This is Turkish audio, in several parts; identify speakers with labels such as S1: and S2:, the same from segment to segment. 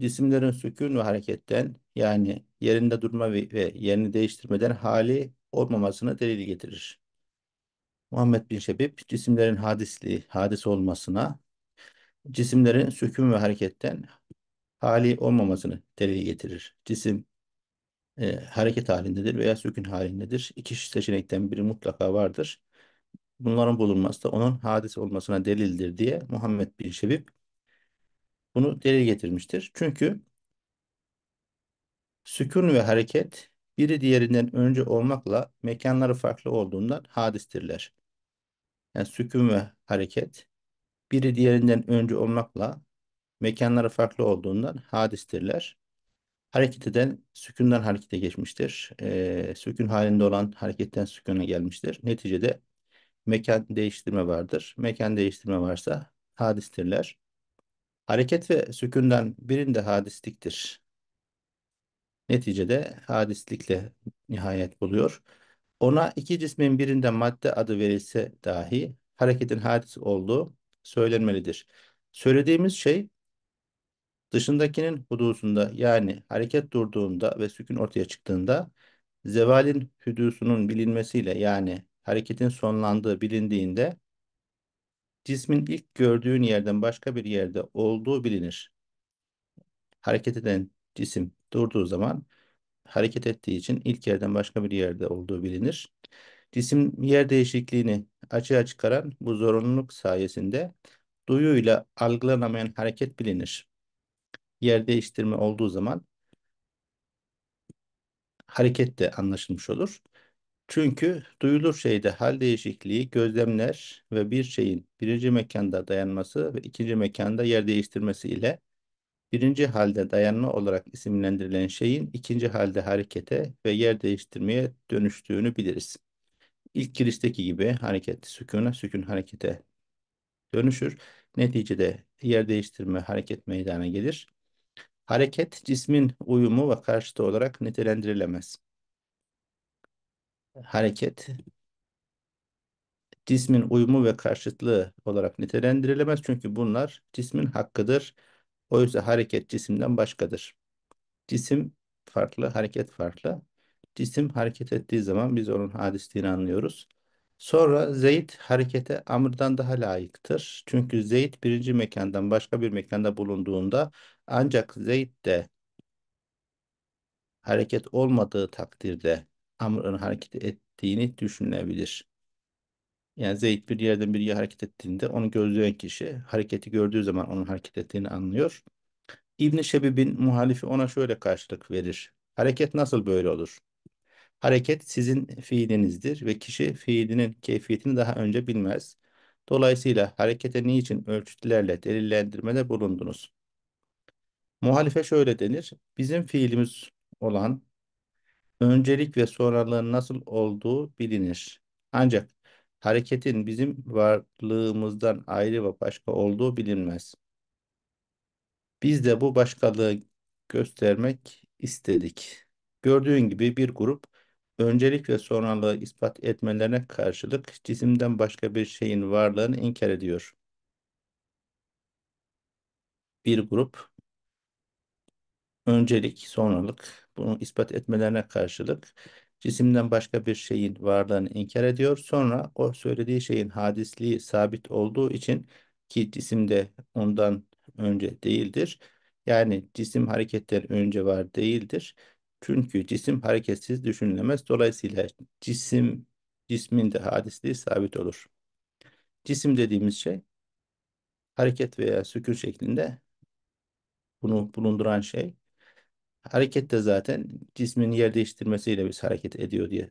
S1: cisimlerin sükun ve hareketten yani yerinde durma ve, yerini değiştirmeden hali olmamasına delil getirir. Muhammed bin Şebib cisimlerin hadisli hadis olmasına, cisimlerin sükun ve hareketten hali olmamasını delil getirir. Cisim e, hareket halindedir veya sükun halindedir. İki seçenekten biri mutlaka vardır. Bunların bulunması da onun hadis olmasına delildir diye Muhammed bin Şebib bunu delil getirmiştir. Çünkü sükun ve hareket biri diğerinden önce olmakla mekanları farklı olduğundan hadistirler. Yani sükun ve hareket biri diğerinden önce olmakla mekanları farklı olduğundan hadistirler. Hareket eden sükundan harekete geçmiştir. E, sükun halinde olan hareketten sükuna gelmiştir. Neticede mekan değiştirme vardır. Mekan değiştirme varsa hadistirler. Hareket ve sükünden birinde hadisliktir. Neticede hadislikle nihayet buluyor. Ona iki cismin birinde madde adı verilse dahi hareketin hadis olduğu söylenmelidir. Söylediğimiz şey dışındakinin hudusunda yani hareket durduğunda ve sükun ortaya çıktığında zevalin hüdusunun bilinmesiyle yani hareketin sonlandığı bilindiğinde cismin ilk gördüğün yerden başka bir yerde olduğu bilinir. Hareket eden cisim durduğu zaman hareket ettiği için ilk yerden başka bir yerde olduğu bilinir. Cisim yer değişikliğini açığa çıkaran bu zorunluluk sayesinde duyuyla algılanamayan hareket bilinir. Yer değiştirme olduğu zaman hareket de anlaşılmış olur. Çünkü duyulur şeyde hal değişikliği, gözlemler ve bir şeyin birinci mekanda dayanması ve ikinci mekanda yer değiştirmesi ile birinci halde dayanma olarak isimlendirilen şeyin ikinci halde harekete ve yer değiştirmeye dönüştüğünü biliriz. İlk girişteki gibi hareket sükuna, sükun harekete dönüşür. Neticede yer değiştirme, hareket meydana gelir. Hareket cismin uyumu ve karşıtı olarak nitelendirilemez hareket cismin uyumu ve karşıtlığı olarak nitelendirilemez. Çünkü bunlar cismin hakkıdır. O yüzden hareket cisimden başkadır. Cisim farklı, hareket farklı. Cisim hareket ettiği zaman biz onun hadisliğini anlıyoruz. Sonra Zeyd harekete Amr'dan daha layıktır. Çünkü Zeyd birinci mekandan başka bir mekanda bulunduğunda ancak Zeyd de hareket olmadığı takdirde Amr'ın hareket ettiğini düşünülebilir. Yani Zeyd bir yerden bir yere hareket ettiğinde onu gözleyen kişi hareketi gördüğü zaman onun hareket ettiğini anlıyor. İbn Şebib'in muhalifi ona şöyle karşılık verir. Hareket nasıl böyle olur? Hareket sizin fiilinizdir ve kişi fiilinin keyfiyetini daha önce bilmez. Dolayısıyla harekete niçin ölçütlerle delillendirmede bulundunuz? Muhalife şöyle denir. Bizim fiilimiz olan öncelik ve sonraların nasıl olduğu bilinir. Ancak hareketin bizim varlığımızdan ayrı ve başka olduğu bilinmez. Biz de bu başkalığı göstermek istedik. Gördüğün gibi bir grup öncelik ve sonralığı ispat etmelerine karşılık cisimden başka bir şeyin varlığını inkar ediyor. Bir grup öncelik, sonralık bunu ispat etmelerine karşılık cisimden başka bir şeyin varlığını inkar ediyor. Sonra o söylediği şeyin hadisliği sabit olduğu için ki cisim de ondan önce değildir. Yani cisim hareketler önce var değildir. Çünkü cisim hareketsiz düşünülemez. Dolayısıyla cisim cismin de hadisliği sabit olur. Cisim dediğimiz şey hareket veya sükür şeklinde bunu bulunduran şey Hareket de zaten cismin yer değiştirmesiyle biz hareket ediyor diye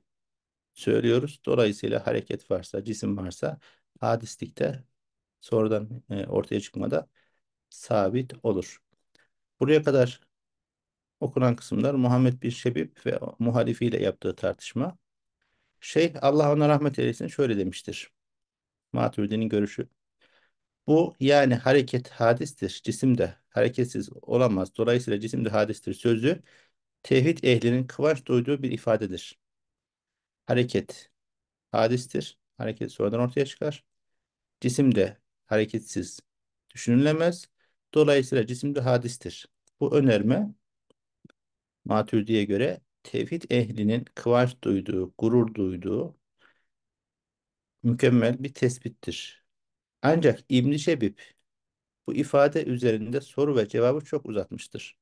S1: söylüyoruz. Dolayısıyla hareket varsa, cisim varsa hadislikte sonradan e, ortaya çıkmada sabit olur. Buraya kadar okunan kısımlar Muhammed bin Şebib ve muhalifiyle yaptığı tartışma. Şeyh Allah ona rahmet eylesin şöyle demiştir. Maturidi'nin görüşü bu yani hareket hadistir. Cisimde hareketsiz olamaz. Dolayısıyla cisimde hadistir sözü tevhid ehlinin kıvanç duyduğu bir ifadedir. Hareket hadistir. Hareket sonradan ortaya çıkar. Cisimde hareketsiz düşünülemez. Dolayısıyla cisimde hadistir. Bu önerme Matürdi'ye göre tevhid ehlinin kıvanç duyduğu, gurur duyduğu mükemmel bir tespittir. Ancak ibn Şebib bu ifade üzerinde soru ve cevabı çok uzatmıştır.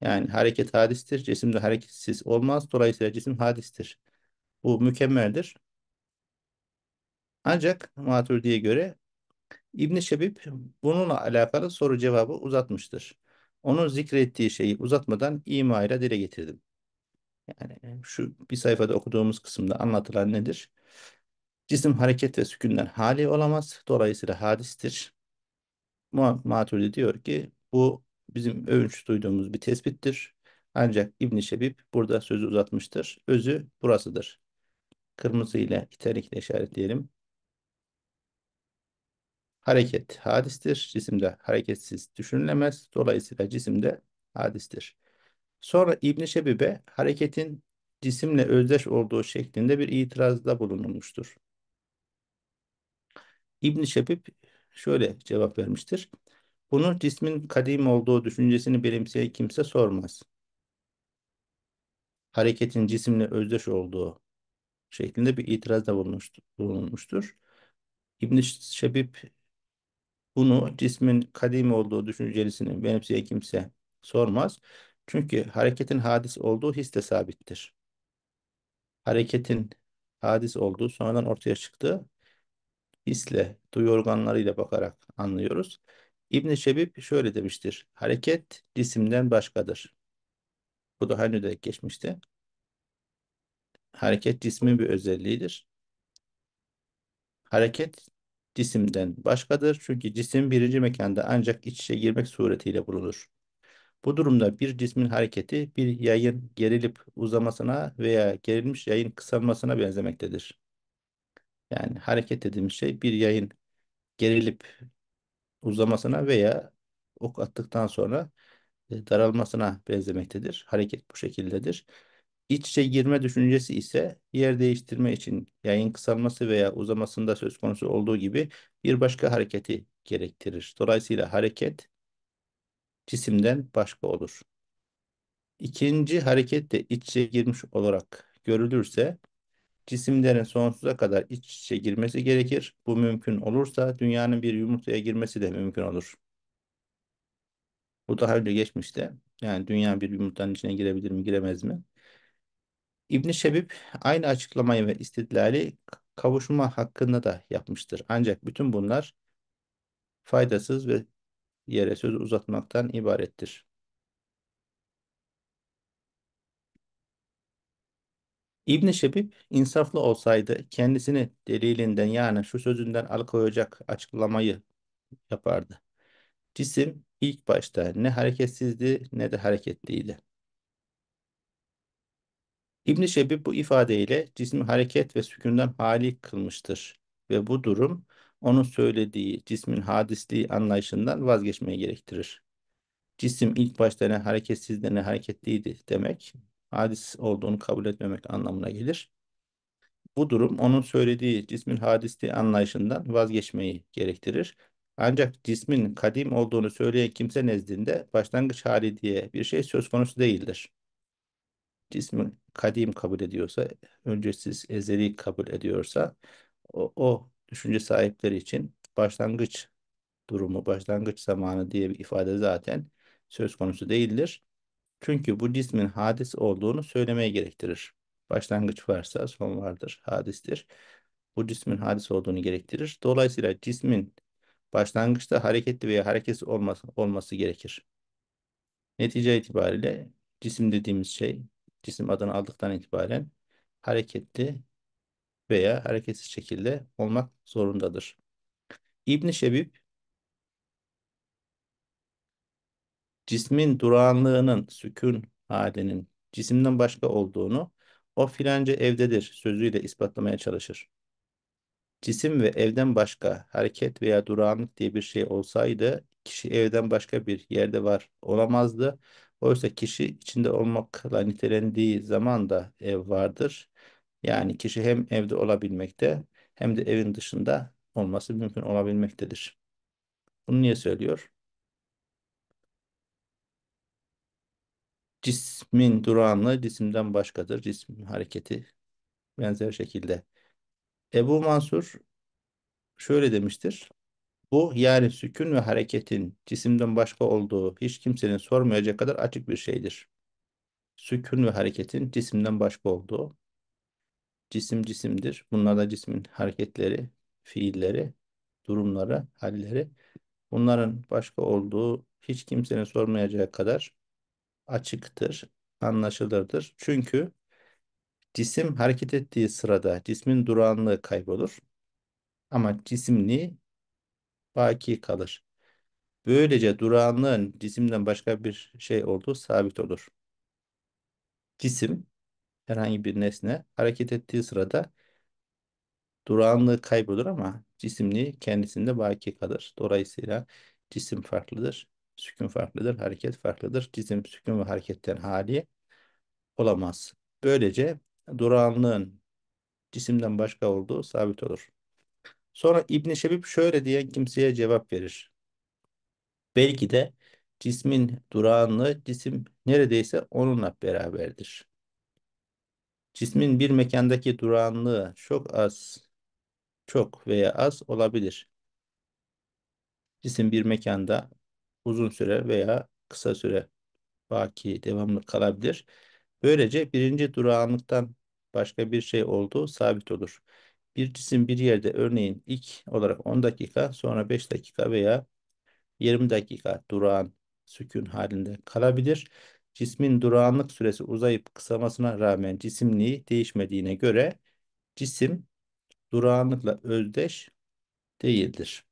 S1: Yani hareket hadistir, cisimde hareketsiz olmaz, dolayısıyla cisim hadistir. Bu mükemmeldir. Ancak Maturidi'ye göre ibn Şebib bununla alakalı soru cevabı uzatmıştır. Onun zikrettiği şeyi uzatmadan ima ile dile getirdim. Yani şu bir sayfada okuduğumuz kısımda anlatılan nedir? Cisim hareket ve sükünden hali olamaz. Dolayısıyla hadistir. Maturidi diyor ki bu bizim övünç duyduğumuz bir tespittir. Ancak İbn Şebib burada sözü uzatmıştır. Özü burasıdır. Kırmızı ile itelikle işaretleyelim. Hareket hadistir. Cisimde hareketsiz düşünülemez. Dolayısıyla cisimde hadistir. Sonra İbn Şebib'e hareketin cisimle özdeş olduğu şeklinde bir itirazda bulunulmuştur. İbn Şebib şöyle cevap vermiştir. Bunu cismin kadim olduğu düşüncesini benimseye kimse sormaz. Hareketin cisimle özdeş olduğu şeklinde bir itiraz da bulunmuştur. İbn Şebib bunu cismin kadim olduğu düşüncesini benimseye kimse sormaz. Çünkü hareketin hadis olduğu his de sabittir. Hareketin hadis olduğu sonradan ortaya çıktığı hisle, duyu organlarıyla bakarak anlıyoruz. İbn Şebib şöyle demiştir. Hareket cisimden başkadır. Bu da önce de geçmişti. Hareket cismin bir özelliğidir. Hareket cisimden başkadır. Çünkü cisim birinci mekanda ancak iç içe girmek suretiyle bulunur. Bu durumda bir cismin hareketi bir yayın gerilip uzamasına veya gerilmiş yayın kısalmasına benzemektedir. Yani hareket dediğimiz şey bir yayın gerilip uzamasına veya ok attıktan sonra e, daralmasına benzemektedir. Hareket bu şekildedir. İç içe girme düşüncesi ise yer değiştirme için yayın kısalması veya uzamasında söz konusu olduğu gibi bir başka hareketi gerektirir. Dolayısıyla hareket cisimden başka olur. İkinci hareket de iç içe girmiş olarak görülürse Cisimlerin sonsuza kadar iç içe girmesi gerekir. Bu mümkün olursa dünyanın bir yumurtaya girmesi de mümkün olur. Bu daha önce geçmişte. Yani dünya bir yumurtanın içine girebilir mi, giremez mi? İbn Şebib aynı açıklamayı ve istidlali kavuşma hakkında da yapmıştır. Ancak bütün bunlar faydasız ve yere söz uzatmaktan ibarettir. İbn Şebib insaflı olsaydı kendisini delilinden yani şu sözünden alıkoyacak açıklamayı yapardı. Cisim ilk başta ne hareketsizdi ne de hareketliydi. İbn Şebib bu ifadeyle cismi hareket ve sükünden hali kılmıştır ve bu durum onun söylediği cismin hadisliği anlayışından vazgeçmeye gerektirir. Cisim ilk başta ne hareketsiz ne hareketliydi demek hadis olduğunu kabul etmemek anlamına gelir. Bu durum onun söylediği cismin hadisliği anlayışından vazgeçmeyi gerektirir. Ancak cismin kadim olduğunu söyleyen kimse nezdinde başlangıç hali diye bir şey söz konusu değildir. Cismin kadim kabul ediyorsa, öncesiz ezeli kabul ediyorsa o, o düşünce sahipleri için başlangıç durumu, başlangıç zamanı diye bir ifade zaten söz konusu değildir. Çünkü bu cismin hadis olduğunu söylemeye gerektirir. Başlangıç varsa son vardır, hadistir. Bu cismin hadis olduğunu gerektirir. Dolayısıyla cismin başlangıçta hareketli veya hareketsiz olması, olması gerekir. Netice itibariyle cisim dediğimiz şey, cisim adını aldıktan itibaren hareketli veya hareketsiz şekilde olmak zorundadır. İbn Şebib cismin durağanlığının, sükun halinin cisimden başka olduğunu o filanca evdedir sözüyle ispatlamaya çalışır. Cisim ve evden başka hareket veya durağanlık diye bir şey olsaydı kişi evden başka bir yerde var olamazdı. Oysa kişi içinde olmakla nitelendiği zaman da ev vardır. Yani kişi hem evde olabilmekte hem de evin dışında olması mümkün olabilmektedir. Bunu niye söylüyor? Cismin durağanlığı cisimden başkadır. Cismin hareketi benzer şekilde. Ebu Mansur şöyle demiştir. Bu yani sükun ve hareketin cisimden başka olduğu hiç kimsenin sormayacak kadar açık bir şeydir. Sükun ve hareketin cisimden başka olduğu. Cisim cisimdir. Bunlar da cismin hareketleri, fiilleri, durumları, halleri. Bunların başka olduğu hiç kimsenin sormayacağı kadar açıktır, anlaşılırdır. Çünkü cisim hareket ettiği sırada cismin duranlığı kaybolur ama cisimli baki kalır. Böylece duranlığın cisimden başka bir şey olduğu sabit olur. Cisim herhangi bir nesne hareket ettiği sırada duranlığı kaybolur ama cisimli kendisinde baki kalır. Dolayısıyla cisim farklıdır, Sükun farklıdır, hareket farklıdır. Cisim sükun ve hareketten hali olamaz. Böylece durağanlığın cisimden başka olduğu sabit olur. Sonra İbn Şebib şöyle diyen kimseye cevap verir. Belki de cismin durağanlığı cisim neredeyse onunla beraberdir. Cismin bir mekandaki durağanlığı çok az, çok veya az olabilir. Cisim bir mekanda uzun süre veya kısa süre baki devamlı kalabilir. Böylece birinci durağanlıktan başka bir şey olduğu sabit olur. Bir cisim bir yerde örneğin ilk olarak 10 dakika sonra 5 dakika veya 20 dakika durağan sükun halinde kalabilir. Cismin durağanlık süresi uzayıp kısamasına rağmen cisimliği değişmediğine göre cisim durağanlıkla özdeş değildir.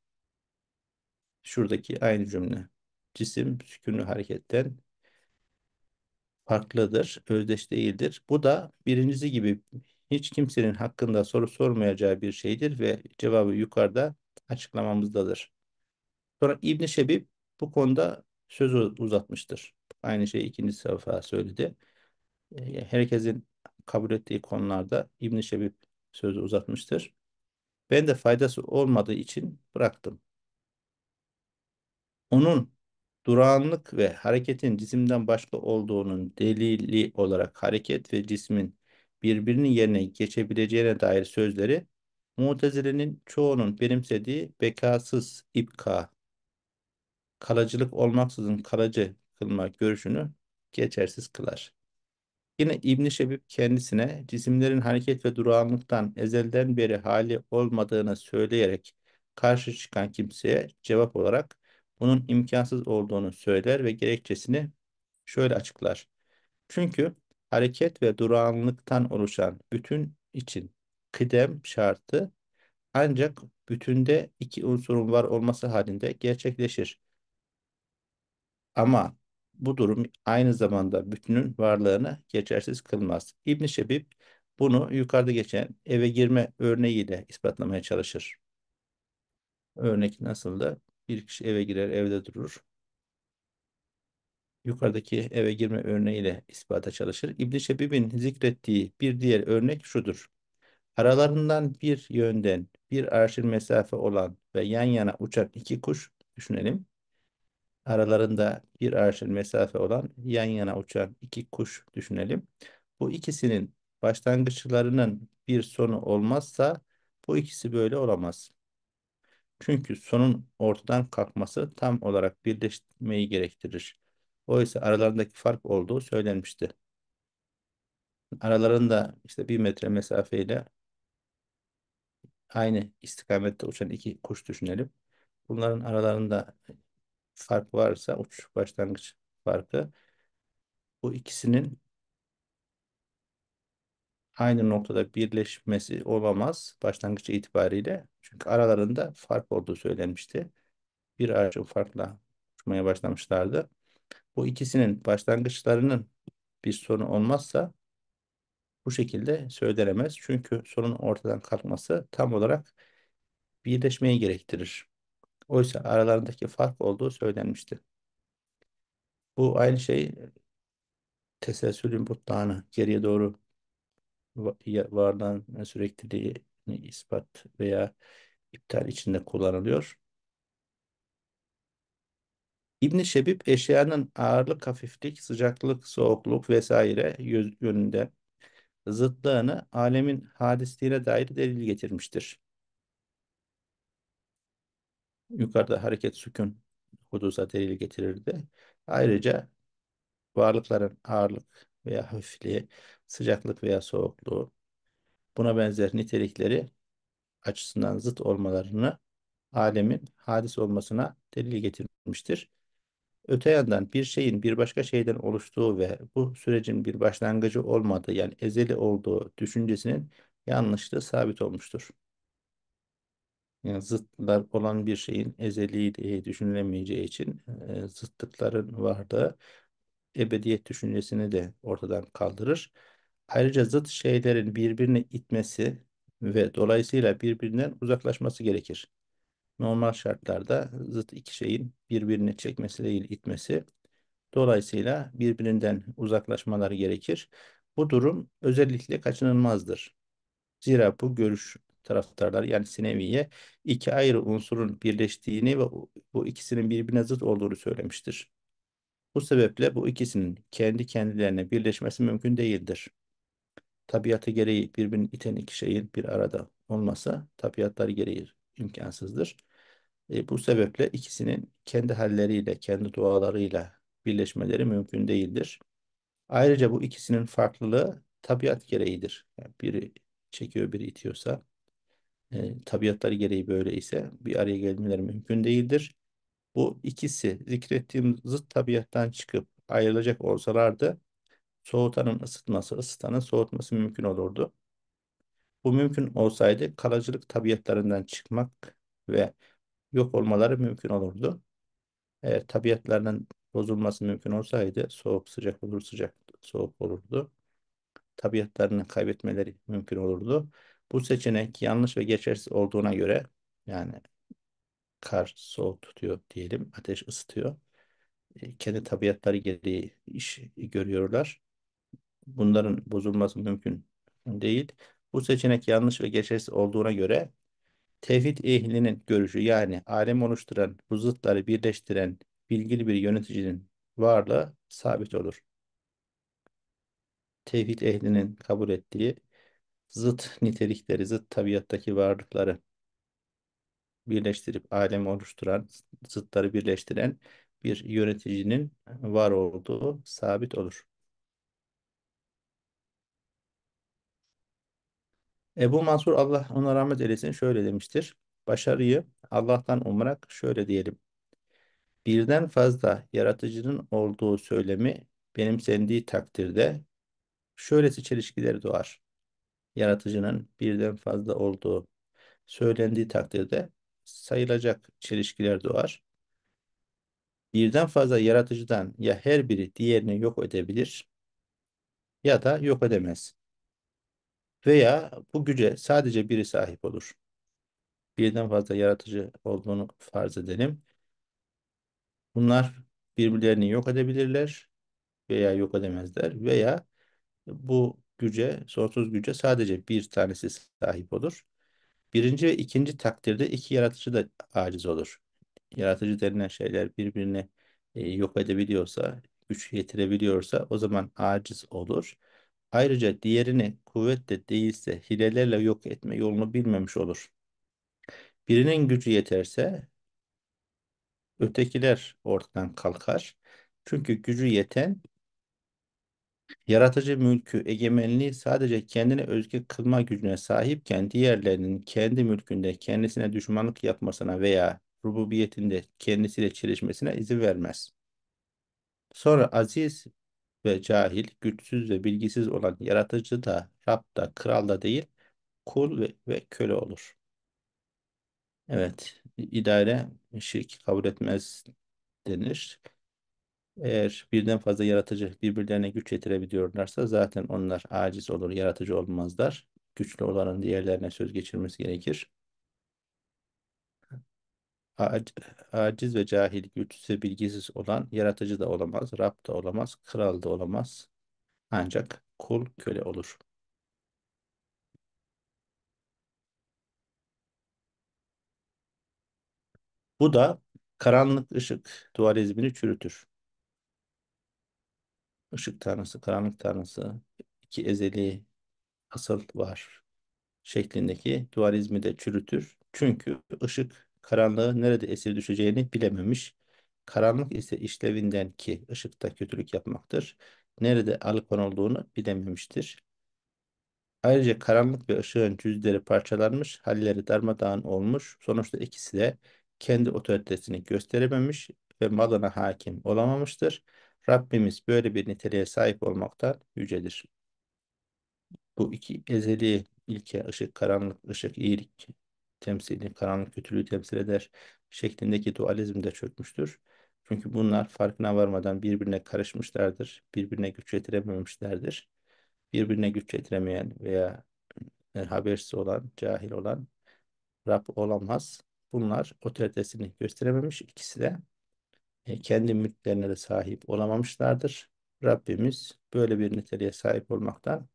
S1: Şuradaki aynı cümle cisim sükünlü hareketten farklıdır, özdeş değildir. Bu da birincisi gibi hiç kimsenin hakkında soru sormayacağı bir şeydir ve cevabı yukarıda açıklamamızdadır. Sonra İbn Şebib bu konuda söz uzatmıştır. Aynı şey ikinci sefer söyledi. Herkesin kabul ettiği konularda İbn Şebib sözü uzatmıştır. Ben de faydası olmadığı için bıraktım. Onun durağanlık ve hareketin cisimden başka olduğunun delili olarak hareket ve cismin birbirinin yerine geçebileceğine dair sözleri Mutezile'nin çoğunun benimsediği bekasız ipka, kalıcılık olmaksızın kalıcı kılma görüşünü geçersiz kılar. Yine İbn Şebib kendisine cisimlerin hareket ve durağanlıktan ezelden beri hali olmadığını söyleyerek karşı çıkan kimseye cevap olarak bunun imkansız olduğunu söyler ve gerekçesini şöyle açıklar. Çünkü hareket ve durağanlıktan oluşan bütün için kıdem şartı ancak bütünde iki unsurun var olması halinde gerçekleşir. Ama bu durum aynı zamanda bütünün varlığını geçersiz kılmaz. İbn Şebib bunu yukarıda geçen eve girme örneğiyle ispatlamaya çalışır. Örnek nasıldı? Bir kişi eve girer, evde durur. Yukarıdaki eve girme örneğiyle ispata çalışır. İbn Şebib'in zikrettiği bir diğer örnek şudur. Aralarından bir yönden bir arşir mesafe olan ve yan yana uçan iki kuş düşünelim. Aralarında bir arşir mesafe olan yan yana uçan iki kuş düşünelim. Bu ikisinin başlangıçlarının bir sonu olmazsa bu ikisi böyle olamaz. Çünkü sonun ortadan kalkması tam olarak birleşmeyi gerektirir. Oysa aralarındaki fark olduğu söylenmişti. Aralarında işte bir metre mesafeyle aynı istikamette uçan iki kuş düşünelim. Bunların aralarında fark varsa uçuş başlangıç farkı bu ikisinin aynı noktada birleşmesi olamaz başlangıç itibariyle. Çünkü aralarında fark olduğu söylenmişti. Bir ağacın farkla uçmaya başlamışlardı. Bu ikisinin başlangıçlarının bir sorun olmazsa bu şekilde söylenemez. Çünkü sorun ortadan kalkması tam olarak birleşmeyi gerektirir. Oysa aralarındaki fark olduğu söylenmişti. Bu aynı şey teselsülün butlanı geriye doğru varlığın e, sürekliliğini e, ispat veya iptal içinde kullanılıyor. İbn Şebib eşyanın ağırlık, hafiflik, sıcaklık, soğukluk vesaire yönünde zıtlığını alemin hadisliğine dair delil getirmiştir. Yukarıda hareket sükun hudusa delil getirirdi. Ayrıca varlıkların ağırlık, veya hafifliği, sıcaklık veya soğukluğu, buna benzer nitelikleri açısından zıt olmalarını alemin hadis olmasına delil getirmiştir. Öte yandan bir şeyin bir başka şeyden oluştuğu ve bu sürecin bir başlangıcı olmadığı yani ezeli olduğu düşüncesinin yanlışlığı sabit olmuştur. Yani zıtlar olan bir şeyin ezeli diye düşünülemeyeceği için e, zıtlıkların vardı ebediyet düşüncesini de ortadan kaldırır. Ayrıca zıt şeylerin birbirini itmesi ve dolayısıyla birbirinden uzaklaşması gerekir. Normal şartlarda zıt iki şeyin birbirini çekmesi değil itmesi. Dolayısıyla birbirinden uzaklaşmaları gerekir. Bu durum özellikle kaçınılmazdır. Zira bu görüş taraftarlar yani Sinevi'ye iki ayrı unsurun birleştiğini ve bu ikisinin birbirine zıt olduğunu söylemiştir. Bu sebeple bu ikisinin kendi kendilerine birleşmesi mümkün değildir. Tabiatı gereği birbirini iten iki şeyin bir arada olmasa tabiatları gereği imkansızdır. E, bu sebeple ikisinin kendi halleriyle, kendi dualarıyla birleşmeleri mümkün değildir. Ayrıca bu ikisinin farklılığı tabiat gereğidir. Yani biri çekiyor, biri itiyorsa, e, tabiatları gereği böyle ise bir araya gelmeleri mümkün değildir. Bu ikisi zikrettiğim zıt tabiattan çıkıp ayrılacak olsalardı soğutanın ısıtması, ısıtanın soğutması mümkün olurdu. Bu mümkün olsaydı kalıcılık tabiatlarından çıkmak ve yok olmaları mümkün olurdu. Eğer tabiatlarının bozulması mümkün olsaydı soğuk sıcak olur sıcak soğuk olurdu. Tabiatlarını kaybetmeleri mümkün olurdu. Bu seçenek yanlış ve geçersiz olduğuna göre yani kar soğuk tutuyor diyelim. Ateş ısıtıyor. E, kendi tabiatları gereği iş görüyorlar. Bunların bozulması mümkün değil. Bu seçenek yanlış ve geçersiz olduğuna göre tevhid ehlinin görüşü yani alem oluşturan, bu zıtları birleştiren bilgili bir yöneticinin varlığı sabit olur. Tevhid ehlinin kabul ettiği zıt nitelikleri, zıt tabiattaki varlıkları birleştirip alemi oluşturan, zıtları birleştiren bir yöneticinin var olduğu sabit olur. Ebu Mansur Allah ona rahmet eylesin şöyle demiştir. Başarıyı Allah'tan umarak şöyle diyelim. Birden fazla yaratıcının olduğu söylemi benimsendiği takdirde şöylesi çelişkileri doğar. Yaratıcının birden fazla olduğu söylendiği takdirde sayılacak çelişkiler doğar. Birden fazla yaratıcıdan ya her biri diğerini yok edebilir ya da yok edemez. Veya bu güce sadece biri sahip olur. Birden fazla yaratıcı olduğunu farz edelim. Bunlar birbirlerini yok edebilirler veya yok edemezler veya bu güce, sonsuz güce sadece bir tanesi sahip olur. Birinci ve ikinci takdirde iki yaratıcı da aciz olur. Yaratıcı denilen şeyler birbirini e, yok edebiliyorsa, güç yetirebiliyorsa o zaman aciz olur. Ayrıca diğerini kuvvetle değilse hilelerle yok etme yolunu bilmemiş olur. Birinin gücü yeterse ötekiler ortadan kalkar. Çünkü gücü yeten Yaratıcı mülkü egemenliği sadece kendine özgü kılma gücüne sahipken diğerlerinin kendi mülkünde kendisine düşmanlık yapmasına veya rububiyetinde kendisiyle çelişmesine izin vermez. Sonra aziz ve cahil, güçsüz ve bilgisiz olan yaratıcı da, Rab da, kral da değil, kul ve, ve köle olur. Evet, idare şirki kabul etmez denir. Eğer birden fazla yaratıcı birbirlerine güç yetirebiliyorlarsa zaten onlar aciz olur, yaratıcı olmazlar. Güçlü olanın diğerlerine söz geçirmesi gerekir. Aciz ve cahil, güçsüz bilgisiz olan yaratıcı da olamaz, Rab da olamaz, kral da olamaz. Ancak kul köle olur. Bu da karanlık ışık dualizmini çürütür ışık tanrısı, karanlık tanrısı, iki ezeli asıl var şeklindeki dualizmi de çürütür. Çünkü ışık karanlığı nerede esir düşeceğini bilememiş. Karanlık ise işlevinden ki ışıkta kötülük yapmaktır. Nerede alıkon olduğunu bilememiştir. Ayrıca karanlık ve ışığın cüzleri parçalanmış, halleri darmadağın olmuş. Sonuçta ikisi de kendi otoritesini gösterememiş ve malına hakim olamamıştır. Rabbimiz böyle bir niteliğe sahip olmaktan yücedir. Bu iki ezeli ilke ışık, karanlık, ışık, iyilik temsili, karanlık, kötülüğü temsil eder şeklindeki dualizm de çökmüştür. Çünkü bunlar farkına varmadan birbirine karışmışlardır, birbirine güç yetirememişlerdir. Birbirine güç yetiremeyen veya e, habersiz olan, cahil olan Rab olamaz. Bunlar otoritesini gösterememiş. İkisi de e, kendi mülklerine de sahip olamamışlardır. Rabbimiz böyle bir niteliğe sahip olmaktan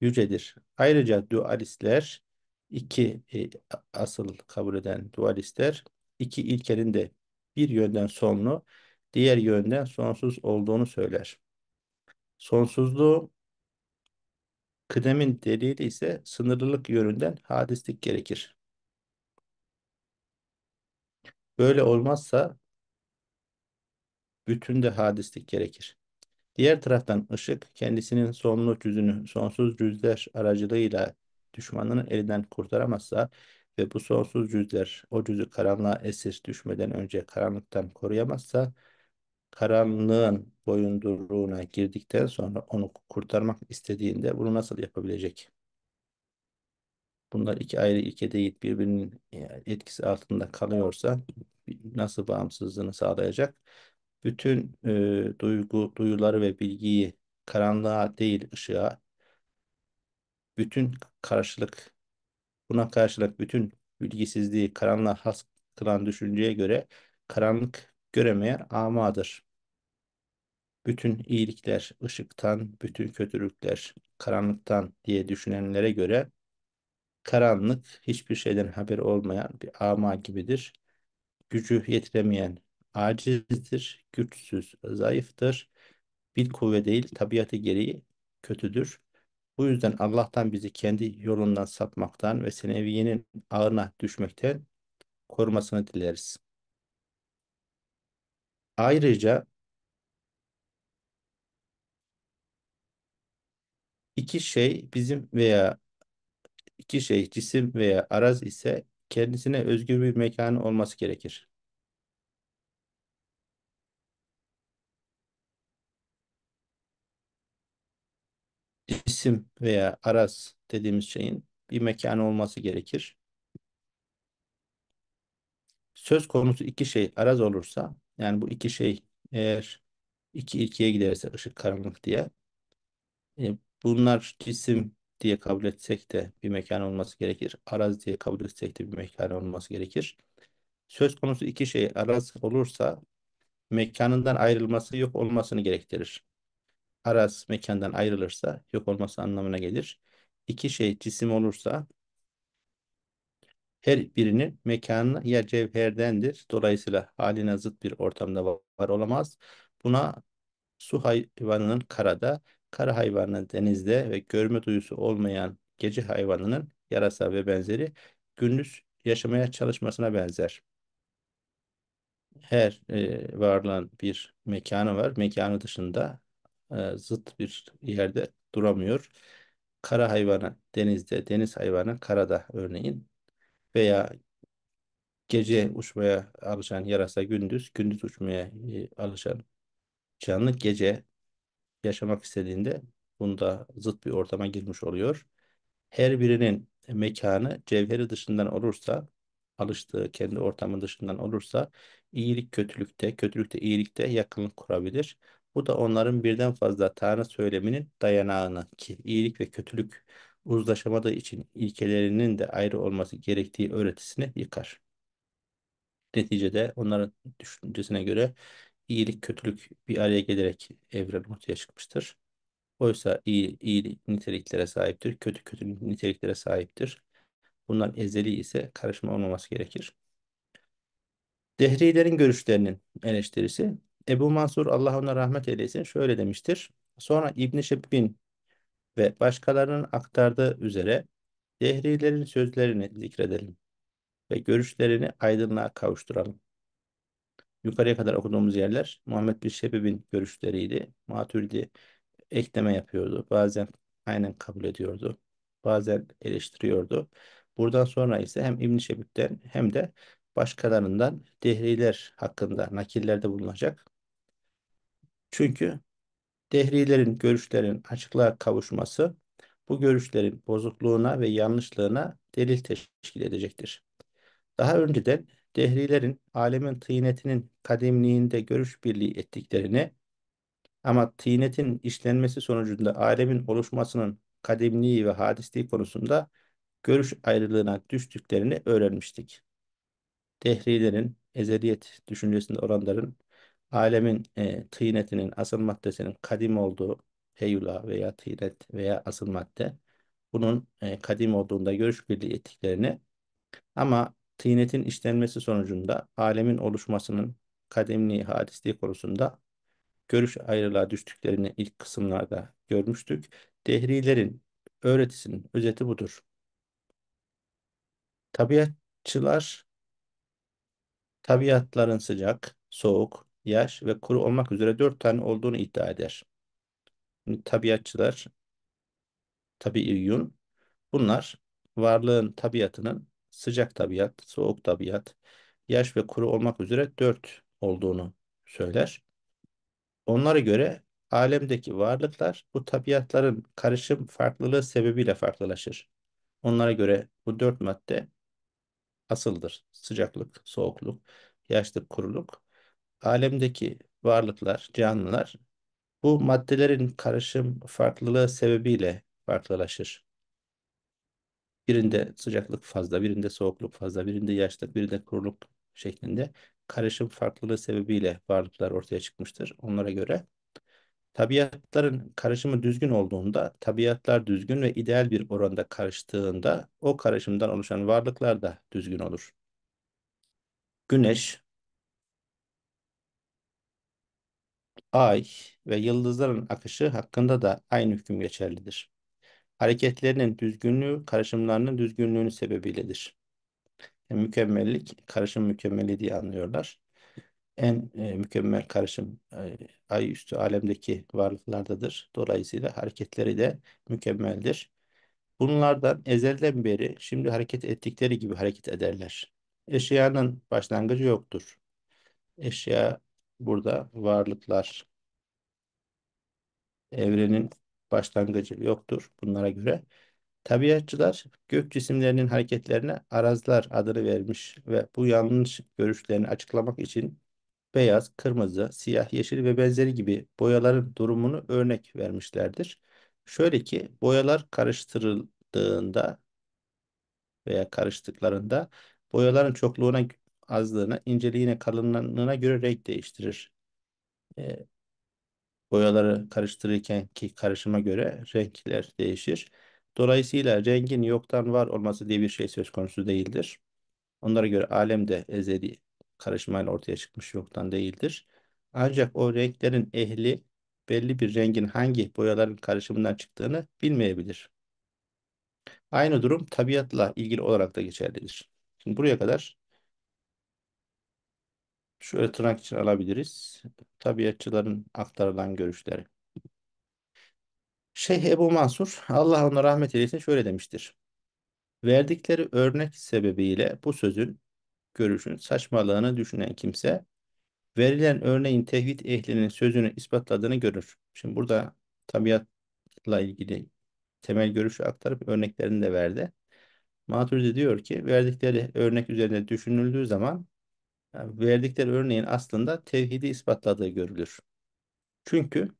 S1: yücedir. Ayrıca dualistler iki e, asıl kabul eden dualistler iki ilkenin de bir yönden sonlu, diğer yönden sonsuz olduğunu söyler. Sonsuzluğu kıdemin delili ise sınırlılık yönünden hadislik gerekir. Böyle olmazsa bütün de hadislik gerekir. Diğer taraftan ışık kendisinin sonlu cüzünü sonsuz cüzler aracılığıyla düşmanının elinden kurtaramazsa ve bu sonsuz cüzler o cüzü karanlığa esir düşmeden önce karanlıktan koruyamazsa karanlığın boyunduruğuna girdikten sonra onu kurtarmak istediğinde bunu nasıl yapabilecek? Bunlar iki ayrı ilke değil birbirinin e, etkisi altında kalıyorsa nasıl bağımsızlığını sağlayacak? bütün e, duygu, duyuları ve bilgiyi karanlığa değil ışığa, bütün karşılık, buna karşılık bütün bilgisizliği karanlığa has kılan düşünceye göre karanlık göremeyen amadır. Bütün iyilikler ışıktan, bütün kötülükler karanlıktan diye düşünenlere göre karanlık hiçbir şeyden haberi olmayan bir ama gibidir. Gücü yetiremeyen acizdir, güçsüz, zayıftır. Bir kuvve değil, tabiatı gereği kötüdür. Bu yüzden Allah'tan bizi kendi yolundan sapmaktan ve seneviyenin ağına düşmekten korumasını dileriz. Ayrıca iki şey bizim veya iki şey cisim veya araz ise kendisine özgür bir mekanı olması gerekir. isim veya aras dediğimiz şeyin bir mekanı olması gerekir. Söz konusu iki şey araz olursa yani bu iki şey eğer iki ilkeye giderse ışık karanlık diye e, bunlar cisim diye kabul etsek de bir mekan olması gerekir. Araz diye kabul etsek de bir mekan olması gerekir. Söz konusu iki şey araz olursa mekanından ayrılması yok olmasını gerektirir aras mekandan ayrılırsa yok olması anlamına gelir. İki şey cisim olursa her birinin mekanı ya cevherdendir. Dolayısıyla haline zıt bir ortamda var olamaz. Buna su hayvanının karada, kara hayvanının denizde ve görme duyusu olmayan gece hayvanının yarasa ve benzeri gündüz yaşamaya çalışmasına benzer. Her e, varlığın bir mekanı var. Mekanı dışında e, zıt bir yerde duramıyor. Kara hayvana denizde, deniz hayvana karada örneğin veya gece uçmaya alışan yarasa gündüz, gündüz uçmaya e, alışan canlı gece yaşamak istediğinde bunda zıt bir ortama girmiş oluyor. Her birinin mekanı cevheri dışından olursa, alıştığı kendi ortamı dışından olursa iyilik kötülükte, kötülükte iyilikte yakınlık kurabilir. Bu da onların birden fazla Tanrı söyleminin dayanağına ki iyilik ve kötülük uzlaşamadığı için ilkelerinin de ayrı olması gerektiği öğretisini yıkar. Neticede onların düşüncesine göre iyilik kötülük bir araya gelerek evren ortaya çıkmıştır. Oysa iyi, iyi niteliklere sahiptir, kötü kötü niteliklere sahiptir. Bunlar ezeli ise karışma olmaması gerekir. Dehrilerin görüşlerinin eleştirisi Ebu Mansur Allah ona rahmet eylesin şöyle demiştir. Sonra İbn Şibbin ve başkalarının aktardığı üzere Dehrilerin sözlerini zikredelim ve görüşlerini aydınlığa kavuşturalım. Yukarıya kadar okuduğumuz yerler Muhammed bin Şebib'in görüşleriydi. Maturidi ekleme yapıyordu. Bazen aynen kabul ediyordu. Bazen eleştiriyordu. Buradan sonra ise hem İbn Şebib'den hem de başkalarından dehriler hakkında nakillerde bulunacak. Çünkü dehrilerin görüşlerin açıklığa kavuşması bu görüşlerin bozukluğuna ve yanlışlığına delil teşkil edecektir. Daha önceden dehrilerin alemin tıynetinin kadimliğinde görüş birliği ettiklerini ama tıynetin işlenmesi sonucunda alemin oluşmasının kadimliği ve hadisliği konusunda görüş ayrılığına düştüklerini öğrenmiştik. Dehrilerin, ezeliyet düşüncesinde olanların alemin e, tıynetinin asıl maddesinin kadim olduğu heyula veya tıynet veya asıl madde bunun e, kadim olduğunda görüş birliği ettiklerini ama tıynetin işlenmesi sonucunda alemin oluşmasının kadimliği, hadisliği konusunda görüş ayrılığa düştüklerini ilk kısımlarda görmüştük. Dehrilerin öğretisinin özeti budur. Tabiatçılar tabiatların sıcak, soğuk, yaş ve kuru olmak üzere dört tane olduğunu iddia eder. Tabiatçılar, tabiiyyun, bunlar varlığın tabiatının sıcak tabiat, soğuk tabiat, yaş ve kuru olmak üzere dört olduğunu söyler. Onlara göre alemdeki varlıklar bu tabiatların karışım farklılığı sebebiyle farklılaşır. Onlara göre bu dört madde asıldır. Sıcaklık, soğukluk, yaşlık, kuruluk alemdeki varlıklar, canlılar bu maddelerin karışım farklılığı sebebiyle farklılaşır. Birinde sıcaklık fazla, birinde soğukluk fazla, birinde yaşlık, birinde kuruluk şeklinde karışım farklılığı sebebiyle varlıklar ortaya çıkmıştır. Onlara göre tabiatların karışımı düzgün olduğunda, tabiatlar düzgün ve ideal bir oranda karıştığında o karışımdan oluşan varlıklar da düzgün olur. Güneş, ay ve yıldızların akışı hakkında da aynı hüküm geçerlidir. Hareketlerinin düzgünlüğü karışımlarının düzgünlüğünü sebebiyledir. Yani mükemmellik, karışım mükemmeli diye anlıyorlar. En e, mükemmel karışım e, ay üstü alemdeki varlıklardadır. Dolayısıyla hareketleri de mükemmeldir. Bunlardan ezelden beri şimdi hareket ettikleri gibi hareket ederler. Eşyanın başlangıcı yoktur. Eşya burada varlıklar evrenin başlangıcı yoktur bunlara göre. Tabiatçılar gök cisimlerinin hareketlerine arazlar adını vermiş ve bu yanlış görüşlerini açıklamak için beyaz, kırmızı, siyah, yeşil ve benzeri gibi boyaların durumunu örnek vermişlerdir. Şöyle ki boyalar karıştırıldığında veya karıştıklarında boyaların çokluğuna azlığına, inceliğine, kalınlığına göre renk değiştirir. E, boyaları karıştırırken ki karışıma göre renkler değişir. Dolayısıyla rengin yoktan var olması diye bir şey söz konusu değildir. Onlara göre alem de ezeli karışmayla ortaya çıkmış yoktan değildir. Ancak o renklerin ehli belli bir rengin hangi boyaların karışımından çıktığını bilmeyebilir. Aynı durum tabiatla ilgili olarak da geçerlidir. Şimdi buraya kadar Şöyle tırnak için alabiliriz. Tabiatçıların aktarılan görüşleri. Şeyh Ebu Mansur, Allah ona rahmet eylesin şöyle demiştir. Verdikleri örnek sebebiyle bu sözün, görüşün saçmalığını düşünen kimse, verilen örneğin tevhid ehlinin sözünü ispatladığını görür. Şimdi burada tabiatla ilgili temel görüşü aktarıp örneklerini de verdi. Maturidi diyor ki verdikleri örnek üzerinde düşünüldüğü zaman yani verdikleri örneğin aslında tevhidi ispatladığı görülür. Çünkü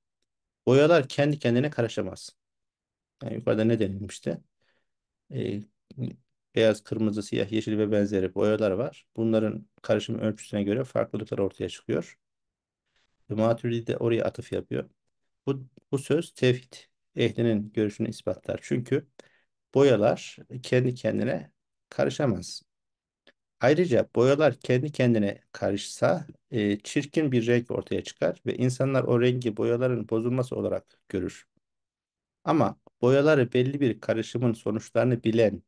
S1: boyalar kendi kendine karışamaz. Yani yukarıda ne denilmişti? Ee, beyaz, kırmızı, siyah, yeşil ve benzeri boyalar var. Bunların karışım ölçüsüne göre farklılıklar ortaya çıkıyor. Ve Maturidi de oraya atıf yapıyor. Bu, bu söz tevhid ehlinin görüşünü ispatlar. Çünkü boyalar kendi kendine karışamaz. Ayrıca boyalar kendi kendine karışsa e, çirkin bir renk ortaya çıkar ve insanlar o rengi boyaların bozulması olarak görür. Ama boyaları belli bir karışımın sonuçlarını bilen,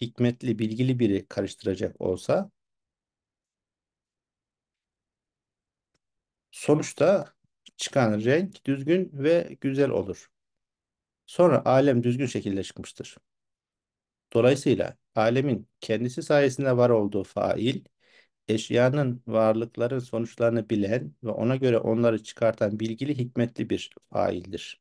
S1: hikmetli, bilgili biri karıştıracak olsa sonuçta çıkan renk düzgün ve güzel olur. Sonra alem düzgün şekilde çıkmıştır. Dolayısıyla alemin kendisi sayesinde var olduğu fail, eşyanın varlıkların sonuçlarını bilen ve ona göre onları çıkartan bilgili hikmetli bir faildir.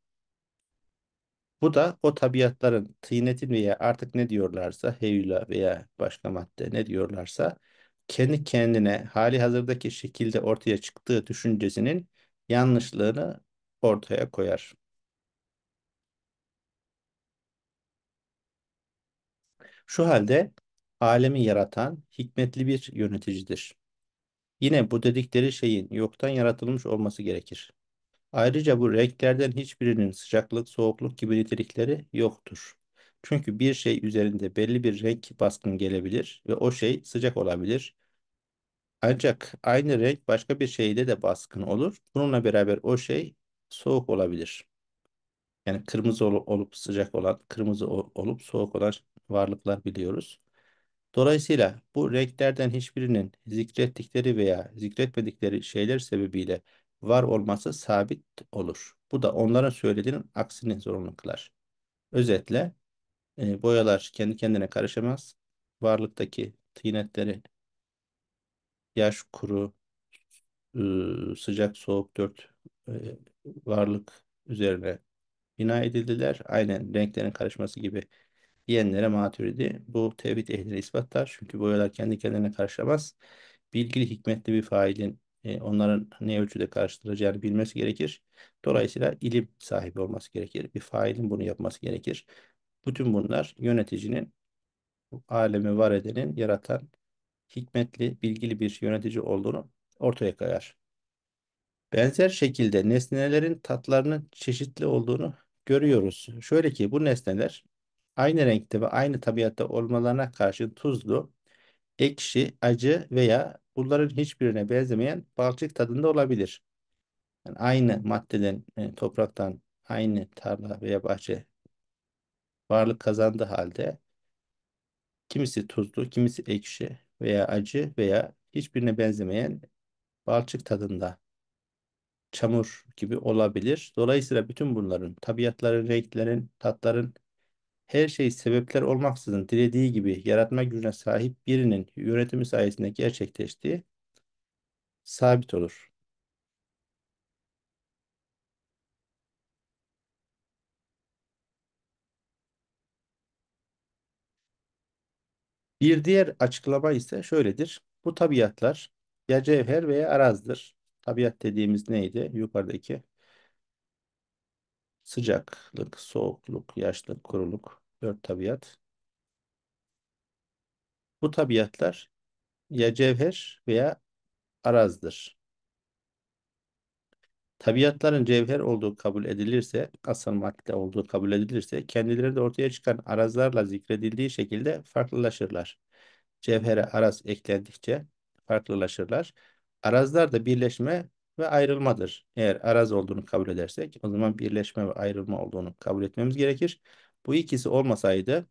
S1: Bu da o tabiatların tıynetin veya artık ne diyorlarsa heyula veya başka madde ne diyorlarsa kendi kendine hali hazırdaki şekilde ortaya çıktığı düşüncesinin yanlışlığını ortaya koyar. Şu halde alemi yaratan hikmetli bir yöneticidir. Yine bu dedikleri şeyin yoktan yaratılmış olması gerekir. Ayrıca bu renklerden hiçbirinin sıcaklık, soğukluk gibi nitelikleri yoktur. Çünkü bir şey üzerinde belli bir renk baskın gelebilir ve o şey sıcak olabilir. Ancak aynı renk başka bir şeyde de baskın olur. Bununla beraber o şey soğuk olabilir. Yani kırmızı ol, olup sıcak olan, kırmızı ol, olup soğuk olan varlıklar biliyoruz. Dolayısıyla bu renklerden hiçbirinin zikrettikleri veya zikretmedikleri şeyler sebebiyle var olması sabit olur. Bu da onlara söylediğinin aksini zorunlu kılar. Özetle e, boyalar kendi kendine karışamaz. Varlıktaki tıynetleri yaş, kuru, e, sıcak, soğuk dört e, varlık üzerine bina edildiler. Aynen renklerin karışması gibi diyenlere maturidi. Bu tevhid ehlini ispatlar. Çünkü boyalar kendi kendilerine karşılamaz. Bilgili hikmetli bir failin e, onların ne ölçüde karşılayacağını bilmesi gerekir. Dolayısıyla ilim sahibi olması gerekir. Bir failin bunu yapması gerekir. Bütün bunlar yöneticinin, alemi var edenin, yaratan, hikmetli, bilgili bir yönetici olduğunu ortaya koyar. Benzer şekilde nesnelerin tatlarının çeşitli olduğunu görüyoruz. Şöyle ki bu nesneler aynı renkte ve aynı tabiatta olmalarına karşın tuzlu, ekşi, acı veya bunların hiçbirine benzemeyen balçık tadında olabilir. Yani aynı maddeden, yani e, topraktan aynı tarla veya bahçe varlık kazandığı halde kimisi tuzlu, kimisi ekşi veya acı veya hiçbirine benzemeyen balçık tadında çamur gibi olabilir. Dolayısıyla bütün bunların, tabiatların, renklerin, tatların her şey sebepler olmaksızın dilediği gibi yaratma gücüne sahip birinin yönetimi sayesinde gerçekleştiği sabit olur. Bir diğer açıklama ise şöyledir. Bu tabiatlar ya cevher veya arazdır. Tabiat dediğimiz neydi? Yukarıdaki sıcaklık, soğukluk, yaşlık, kuruluk, dört tabiat. Bu tabiatlar ya cevher veya arazdır. Tabiatların cevher olduğu kabul edilirse, asıl madde olduğu kabul edilirse, kendileri de ortaya çıkan arazlarla zikredildiği şekilde farklılaşırlar. Cevhere araz eklendikçe farklılaşırlar. Arazlar da birleşme ve ayrılmadır. Eğer araz olduğunu kabul edersek o zaman birleşme ve ayrılma olduğunu kabul etmemiz gerekir. Bu ikisi olmasaydı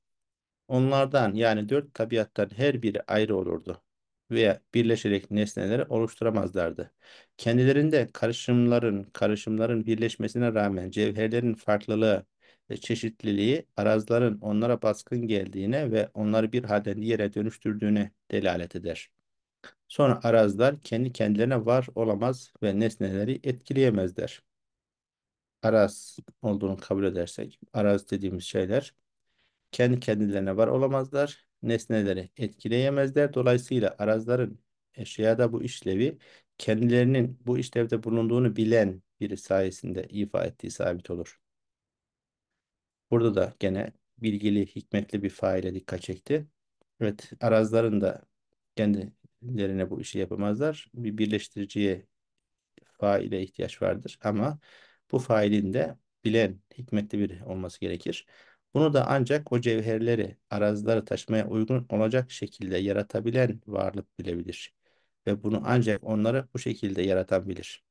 S1: onlardan yani dört tabiattan her biri ayrı olurdu veya birleşerek nesneleri oluşturamazlardı. Kendilerinde karışımların, karışımların birleşmesine rağmen cevherlerin farklılığı ve çeşitliliği arazların onlara baskın geldiğine ve onları bir halden diğere dönüştürdüğüne delalet eder. Sonra arazlar kendi kendilerine var olamaz ve nesneleri etkileyemezler. Araz olduğunu kabul edersek, araz dediğimiz şeyler kendi kendilerine var olamazlar, nesneleri etkileyemezler. Dolayısıyla arazların eşyada bu işlevi kendilerinin bu işlevde bulunduğunu bilen biri sayesinde ifa ettiği sabit olur. Burada da gene bilgili, hikmetli bir faile dikkat çekti. Evet, arazların da kendi kendilerine bu işi yapamazlar. Bir birleştiriciye faile ihtiyaç vardır ama bu failin de bilen, hikmetli biri olması gerekir. Bunu da ancak o cevherleri, arazları taşımaya uygun olacak şekilde yaratabilen varlık bilebilir. Ve bunu ancak onları bu şekilde yaratan bilir.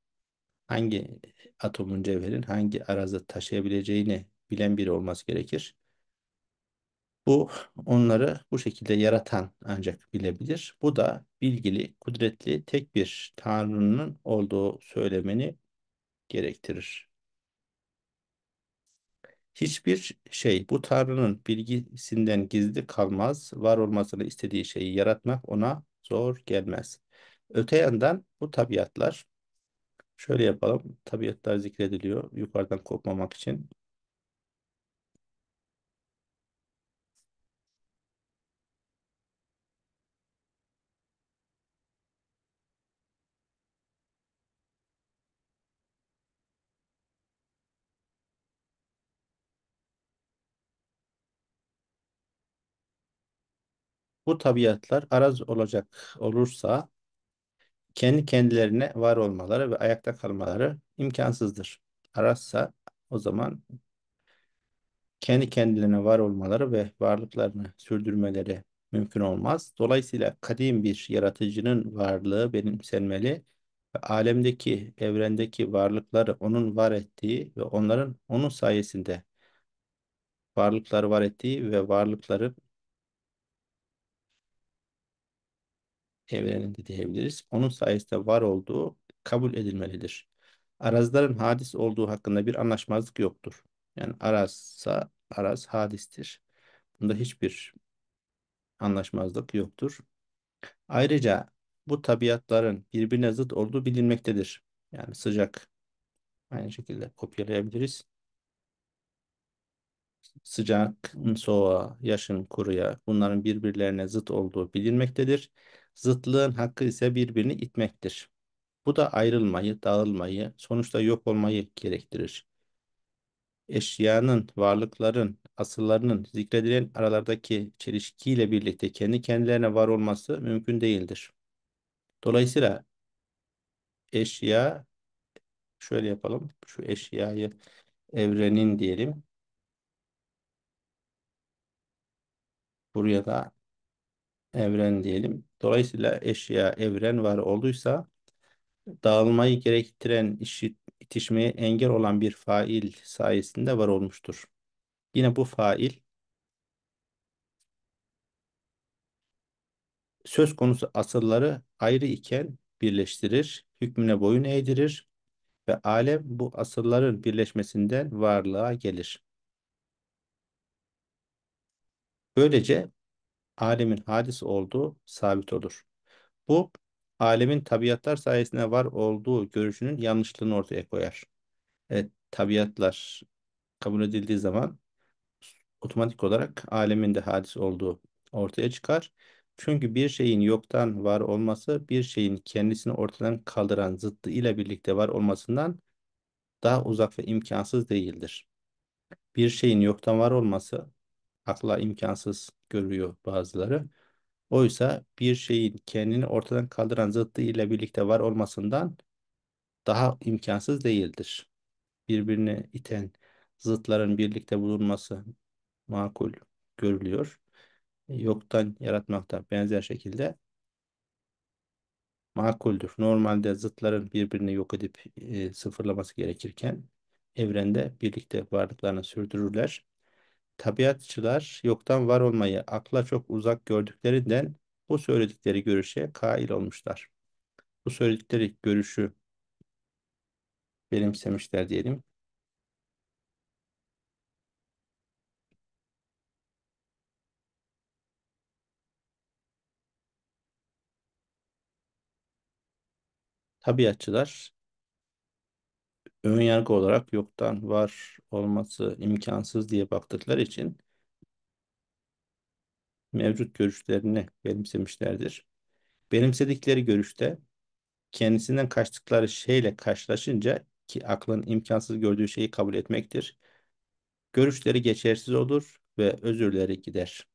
S1: Hangi atomun cevherin hangi arazı taşıyabileceğini bilen biri olması gerekir. Bu onları bu şekilde yaratan ancak bilebilir. Bu da bilgili, kudretli tek bir Tanrı'nın olduğu söylemeni gerektirir. Hiçbir şey bu Tanrı'nın bilgisinden gizli kalmaz. Var olmasını istediği şeyi yaratmak ona zor gelmez. Öte yandan bu tabiatlar şöyle yapalım. Tabiatlar zikrediliyor yukarıdan kopmamak için. Bu tabiatlar araz olacak olursa kendi kendilerine var olmaları ve ayakta kalmaları imkansızdır. Arazsa o zaman kendi kendilerine var olmaları ve varlıklarını sürdürmeleri mümkün olmaz. Dolayısıyla kadim bir yaratıcının varlığı benimsenmeli ve alemdeki, evrendeki varlıkları onun var ettiği ve onların onun sayesinde varlıkları var ettiği ve varlıkların evreninde diyebiliriz. Onun sayesinde var olduğu kabul edilmelidir. Arazların hadis olduğu hakkında bir anlaşmazlık yoktur. Yani arazsa araz hadistir. Bunda hiçbir anlaşmazlık yoktur. Ayrıca bu tabiatların birbirine zıt olduğu bilinmektedir. Yani sıcak aynı şekilde kopyalayabiliriz. Sıcak, soğuğa, yaşın, kuruya bunların birbirlerine zıt olduğu bilinmektedir. Zıtlığın hakkı ise birbirini itmektir. Bu da ayrılmayı, dağılmayı, sonuçta yok olmayı gerektirir. Eşyanın, varlıkların, asıllarının zikredilen aralardaki çelişkiyle birlikte kendi kendilerine var olması mümkün değildir. Dolayısıyla eşya, şöyle yapalım, şu eşyayı evrenin diyelim. Buraya da evren diyelim. Dolayısıyla eşya, evren var olduysa dağılmayı gerektiren işi, itişmeye engel olan bir fail sayesinde var olmuştur. Yine bu fail söz konusu asılları ayrı iken birleştirir, hükmüne boyun eğdirir ve alem bu asılların birleşmesinden varlığa gelir. Böylece alemin hadis olduğu sabit olur. Bu alemin tabiatlar sayesinde var olduğu görüşünün yanlışlığını ortaya koyar. Evet, tabiatlar kabul edildiği zaman otomatik olarak alemin de hadis olduğu ortaya çıkar. Çünkü bir şeyin yoktan var olması bir şeyin kendisini ortadan kaldıran zıttı ile birlikte var olmasından daha uzak ve imkansız değildir. Bir şeyin yoktan var olması akla imkansız görüyor bazıları. Oysa bir şeyin kendini ortadan kaldıran zıttı ile birlikte var olmasından daha imkansız değildir. Birbirini iten zıtların birlikte bulunması makul görülüyor. Yoktan yaratmakta benzer şekilde makuldür. Normalde zıtların birbirini yok edip e, sıfırlaması gerekirken evrende birlikte varlıklarını sürdürürler. Tabiatçılar yoktan var olmayı akla çok uzak gördüklerinden bu söyledikleri görüşe kail olmuşlar. Bu söyledikleri görüşü benimsemişler diyelim. Tabiatçılar önyargı olarak yoktan var olması imkansız diye baktıkları için mevcut görüşlerini benimsemişlerdir. Benimsedikleri görüşte kendisinden kaçtıkları şeyle karşılaşınca ki aklın imkansız gördüğü şeyi kabul etmektir. Görüşleri geçersiz olur ve özürleri gider.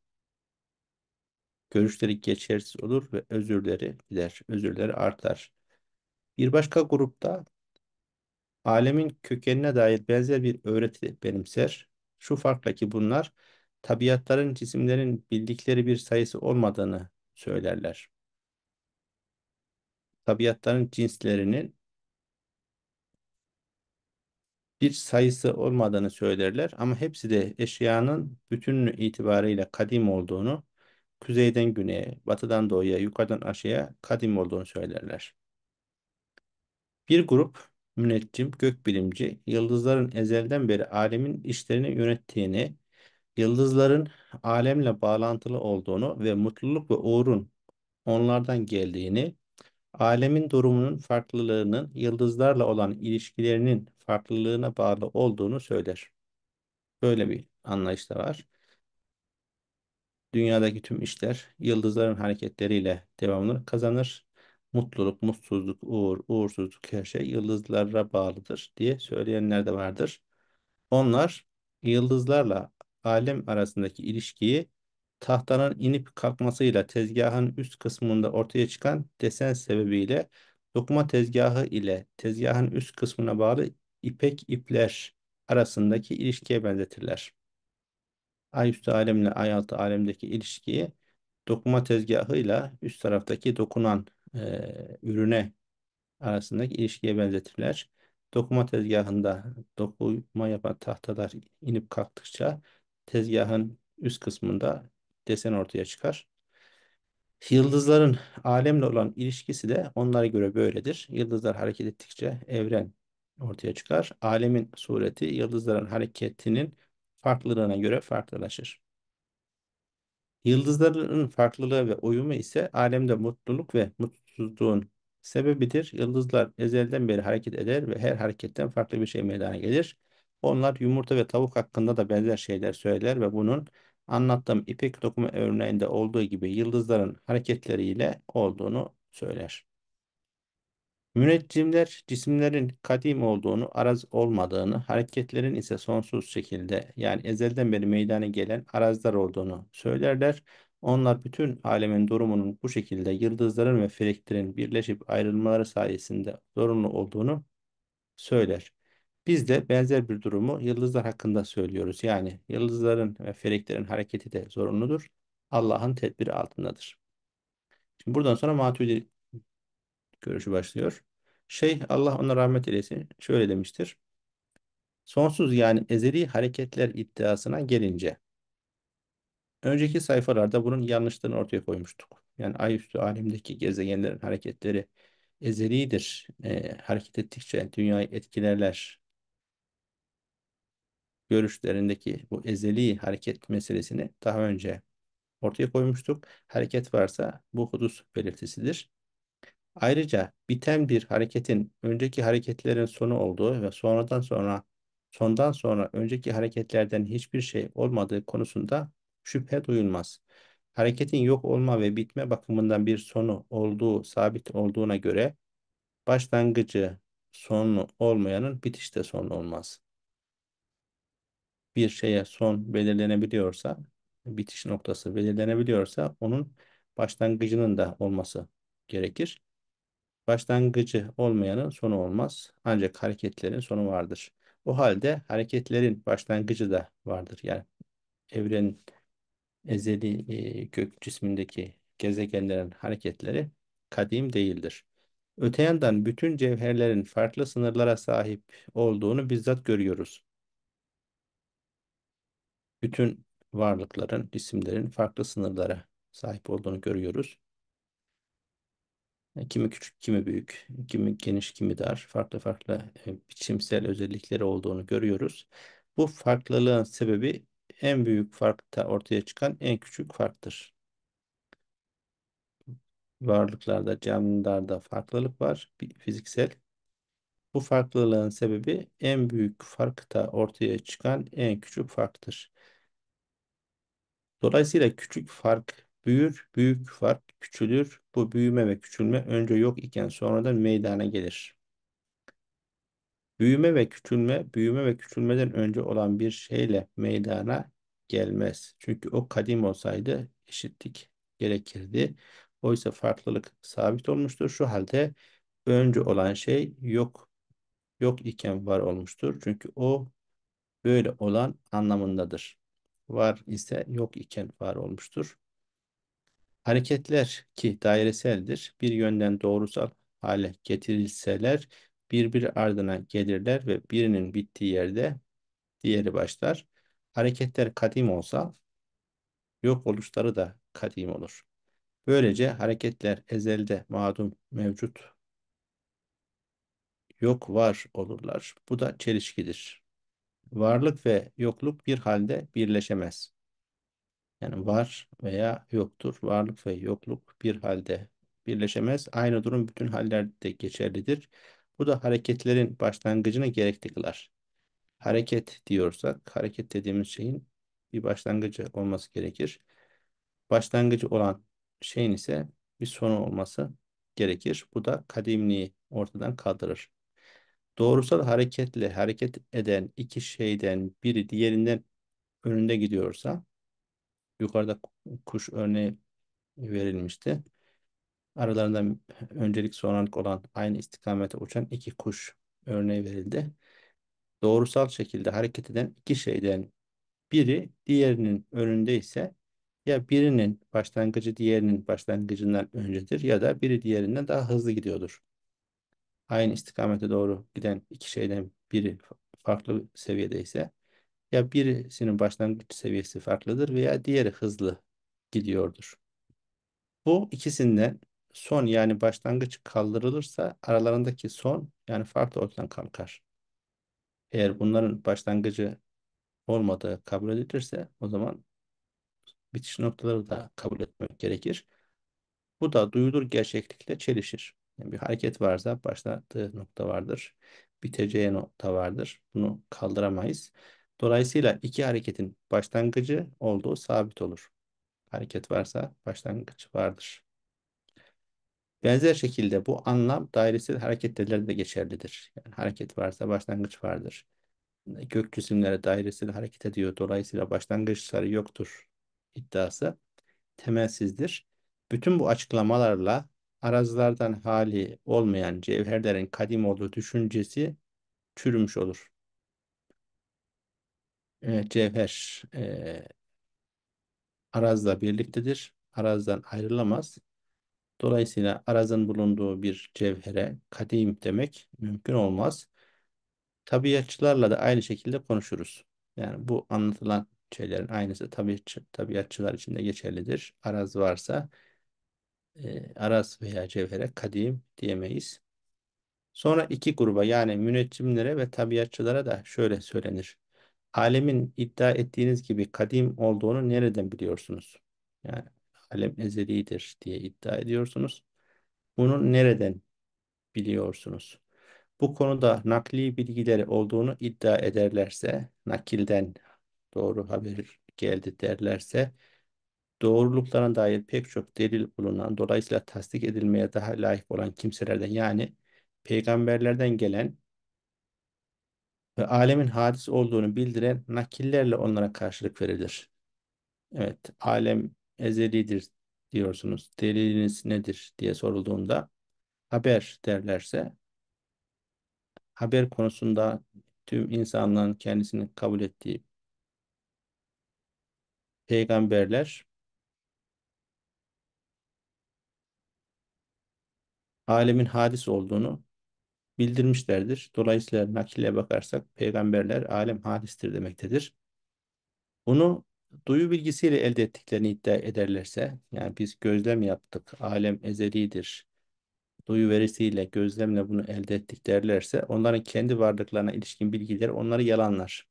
S1: Görüşleri geçersiz olur ve özürleri gider. Özürleri artar. Bir başka grupta alemin kökenine dair benzer bir öğreti benimser. Şu farkla ki bunlar tabiatların cisimlerin bildikleri bir sayısı olmadığını söylerler. Tabiatların cinslerinin bir sayısı olmadığını söylerler ama hepsi de eşyanın bütününü itibariyle kadim olduğunu, kuzeyden güneye, batıdan doğuya, yukarıdan aşağıya kadim olduğunu söylerler. Bir grup müneccim, gökbilimci, yıldızların ezelden beri alemin işlerini yönettiğini, yıldızların alemle bağlantılı olduğunu ve mutluluk ve uğurun onlardan geldiğini, alemin durumunun farklılığının yıldızlarla olan ilişkilerinin farklılığına bağlı olduğunu söyler. Böyle bir anlayış da var. Dünyadaki tüm işler yıldızların hareketleriyle devamlı kazanır mutluluk, mutsuzluk, uğur, uğursuzluk her şey yıldızlara bağlıdır diye söyleyenler de vardır. Onlar yıldızlarla alem arasındaki ilişkiyi tahtanın inip kalkmasıyla tezgahın üst kısmında ortaya çıkan desen sebebiyle dokuma tezgahı ile tezgahın üst kısmına bağlı ipek ipler arasındaki ilişkiye benzetirler. Ay üstü alemle ay altı alemdeki ilişkiyi dokuma tezgahıyla üst taraftaki dokunan e, ürüne arasındaki ilişkiye benzetirler. Dokuma tezgahında dokuma yapan tahtalar inip kalktıkça tezgahın üst kısmında desen ortaya çıkar. Yıldızların alemle olan ilişkisi de onlara göre böyledir. Yıldızlar hareket ettikçe evren ortaya çıkar. Alemin sureti yıldızların hareketinin farklılığına göre farklılaşır. Yıldızların farklılığı ve uyumu ise alemde mutluluk ve mutsuzluğun sebebidir. Yıldızlar ezelden beri hareket eder ve her hareketten farklı bir şey meydana gelir. Onlar yumurta ve tavuk hakkında da benzer şeyler söyler ve bunun anlattığım ipek dokumu örneğinde olduğu gibi yıldızların hareketleriyle olduğunu söyler. Müneccimler cisimlerin kadim olduğunu, araz olmadığını, hareketlerin ise sonsuz şekilde yani ezelden beri meydana gelen arazlar olduğunu söylerler. Onlar bütün alemin durumunun bu şekilde yıldızların ve feleklerin birleşip ayrılmaları sayesinde zorunlu olduğunu söyler. Biz de benzer bir durumu yıldızlar hakkında söylüyoruz. Yani yıldızların ve feleklerin hareketi de zorunludur. Allah'ın tedbiri altındadır. Şimdi buradan sonra maturi görüşü başlıyor. Şey Allah ona rahmet eylesin şöyle demiştir. Sonsuz yani ezeli hareketler iddiasına gelince önceki sayfalarda bunun yanlışlığını ortaya koymuştuk. Yani ay üstü alemdeki gezegenlerin hareketleri ezelidir. E, hareket ettikçe dünyayı etkilerler. Görüşlerindeki bu ezeli hareket meselesini daha önce ortaya koymuştuk. Hareket varsa bu hudus belirtisidir. Ayrıca biten bir hareketin önceki hareketlerin sonu olduğu ve sonradan sonra sondan sonra önceki hareketlerden hiçbir şey olmadığı konusunda şüphe duyulmaz. Hareketin yok olma ve bitme bakımından bir sonu olduğu sabit olduğuna göre başlangıcı sonu olmayanın bitiş de sonu olmaz. Bir şeye son belirlenebiliyorsa, bitiş noktası belirlenebiliyorsa onun başlangıcının da olması gerekir. Başlangıcı olmayanın sonu olmaz. Ancak hareketlerin sonu vardır. O halde hareketlerin başlangıcı da vardır. Yani evrenin ezeli e, gök cismindeki gezegenlerin hareketleri kadim değildir. Öte yandan bütün cevherlerin farklı sınırlara sahip olduğunu bizzat görüyoruz. Bütün varlıkların, cisimlerin farklı sınırlara sahip olduğunu görüyoruz. E, kimi küçük, kimi büyük, kimi geniş, kimi dar, farklı farklı e, biçimsel özellikleri olduğunu görüyoruz. Bu farklılığın sebebi en büyük farkta ortaya çıkan en küçük farktır. Varlıklarda, canlılarda farklılık var, fiziksel. Bu farklılığın sebebi en büyük farkta ortaya çıkan en küçük farktır. Dolayısıyla küçük fark büyür, büyük fark küçülür. Bu büyüme ve küçülme önce yok iken sonradan meydana gelir. Büyüme ve küçülme, büyüme ve küçülmeden önce olan bir şeyle meydana gelmez. Çünkü o kadim olsaydı eşitlik gerekirdi. Oysa farklılık sabit olmuştur. Şu halde önce olan şey yok yok iken var olmuştur. Çünkü o böyle olan anlamındadır. Var ise yok iken var olmuştur. Hareketler ki daireseldir, bir yönden doğrusal hale getirilseler birbir ardına gelirler ve birinin bittiği yerde diğeri başlar. Hareketler kadim olsa yok oluşları da kadim olur. Böylece hareketler ezelde madum mevcut yok var olurlar. Bu da çelişkidir. Varlık ve yokluk bir halde birleşemez. Yani var veya yoktur. Varlık ve yokluk bir halde birleşemez. Aynı durum bütün hallerde geçerlidir. Bu da hareketlerin başlangıcını gerekli kılar. Hareket diyorsak, hareket dediğimiz şeyin bir başlangıcı olması gerekir. Başlangıcı olan şeyin ise bir sonu olması gerekir. Bu da kadimliği ortadan kaldırır. Doğrusal hareketle hareket eden iki şeyden biri diğerinden önünde gidiyorsa yukarıda kuş örneği verilmişti. Aralarında öncelik sonralık olan aynı istikamete uçan iki kuş örneği verildi. Doğrusal şekilde hareket eden iki şeyden biri diğerinin önünde ise ya birinin başlangıcı diğerinin başlangıcından öncedir ya da biri diğerinden daha hızlı gidiyordur. Aynı istikamete doğru giden iki şeyden biri farklı seviyede ise ya birisinin başlangıç seviyesi farklıdır veya diğeri hızlı gidiyordur. Bu ikisinden son yani başlangıç kaldırılırsa aralarındaki son yani farklı da ortadan kalkar. Eğer bunların başlangıcı olmadığı kabul edilirse o zaman bitiş noktaları da kabul etmek gerekir. Bu da duyulur gerçeklikle çelişir. Yani bir hareket varsa başlattığı nokta vardır. Biteceği nokta vardır. Bunu kaldıramayız. Dolayısıyla iki hareketin başlangıcı olduğu sabit olur. Hareket varsa başlangıç vardır. Benzer şekilde bu anlam dairesel hareketlerde de geçerlidir. Yani hareket varsa başlangıç vardır. Gök cisimleri dairesel hareket ediyor. Dolayısıyla başlangıçları yoktur iddiası temelsizdir. Bütün bu açıklamalarla arazilerden hali olmayan cevherlerin kadim olduğu düşüncesi çürümüş olur e, cevher e, arazla birliktedir. Arazdan ayrılamaz. Dolayısıyla arazın bulunduğu bir cevhere kadim demek mümkün olmaz. Tabiatçılarla da aynı şekilde konuşuruz. Yani bu anlatılan şeylerin aynısı tabiatçı, tabiatçılar için de geçerlidir. Araz varsa e, araz veya cevhere kadim diyemeyiz. Sonra iki gruba yani müneccimlere ve tabiatçılara da şöyle söylenir alemin iddia ettiğiniz gibi kadim olduğunu nereden biliyorsunuz? Yani alem ezelidir diye iddia ediyorsunuz. Bunu nereden biliyorsunuz? Bu konuda nakli bilgileri olduğunu iddia ederlerse, nakilden doğru haber geldi derlerse, doğruluklarına dair pek çok delil bulunan, dolayısıyla tasdik edilmeye daha layık olan kimselerden yani peygamberlerden gelen ve alemin hadis olduğunu bildiren nakillerle onlara karşılık verilir. Evet, alem ezelidir diyorsunuz. Deliliniz nedir diye sorulduğunda haber derlerse haber konusunda tüm insanların kendisini kabul ettiği peygamberler alemin hadis olduğunu bildirmişlerdir. Dolayısıyla nakile bakarsak peygamberler alem halistir demektedir. Bunu duyu bilgisiyle elde ettiklerini iddia ederlerse, yani biz gözlem yaptık, alem ezelidir, duyu verisiyle, gözlemle bunu elde ettik derlerse, onların kendi varlıklarına ilişkin bilgiler onları yalanlar.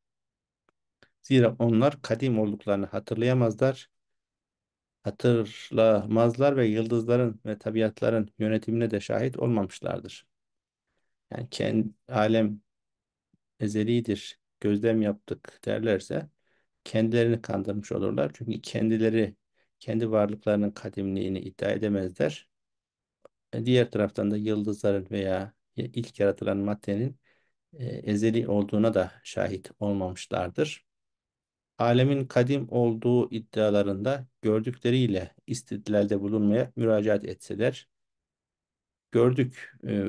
S1: Zira onlar kadim olduklarını hatırlayamazlar, hatırlamazlar ve yıldızların ve tabiatların yönetimine de şahit olmamışlardır yani kendi alem ezelidir, gözlem yaptık derlerse kendilerini kandırmış olurlar. Çünkü kendileri kendi varlıklarının kadimliğini iddia edemezler. E, diğer taraftan da yıldızların veya ilk yaratılan maddenin e, ezeli olduğuna da şahit olmamışlardır. Alemin kadim olduğu iddialarında gördükleriyle istidlalde bulunmaya müracaat etseler, gördük e,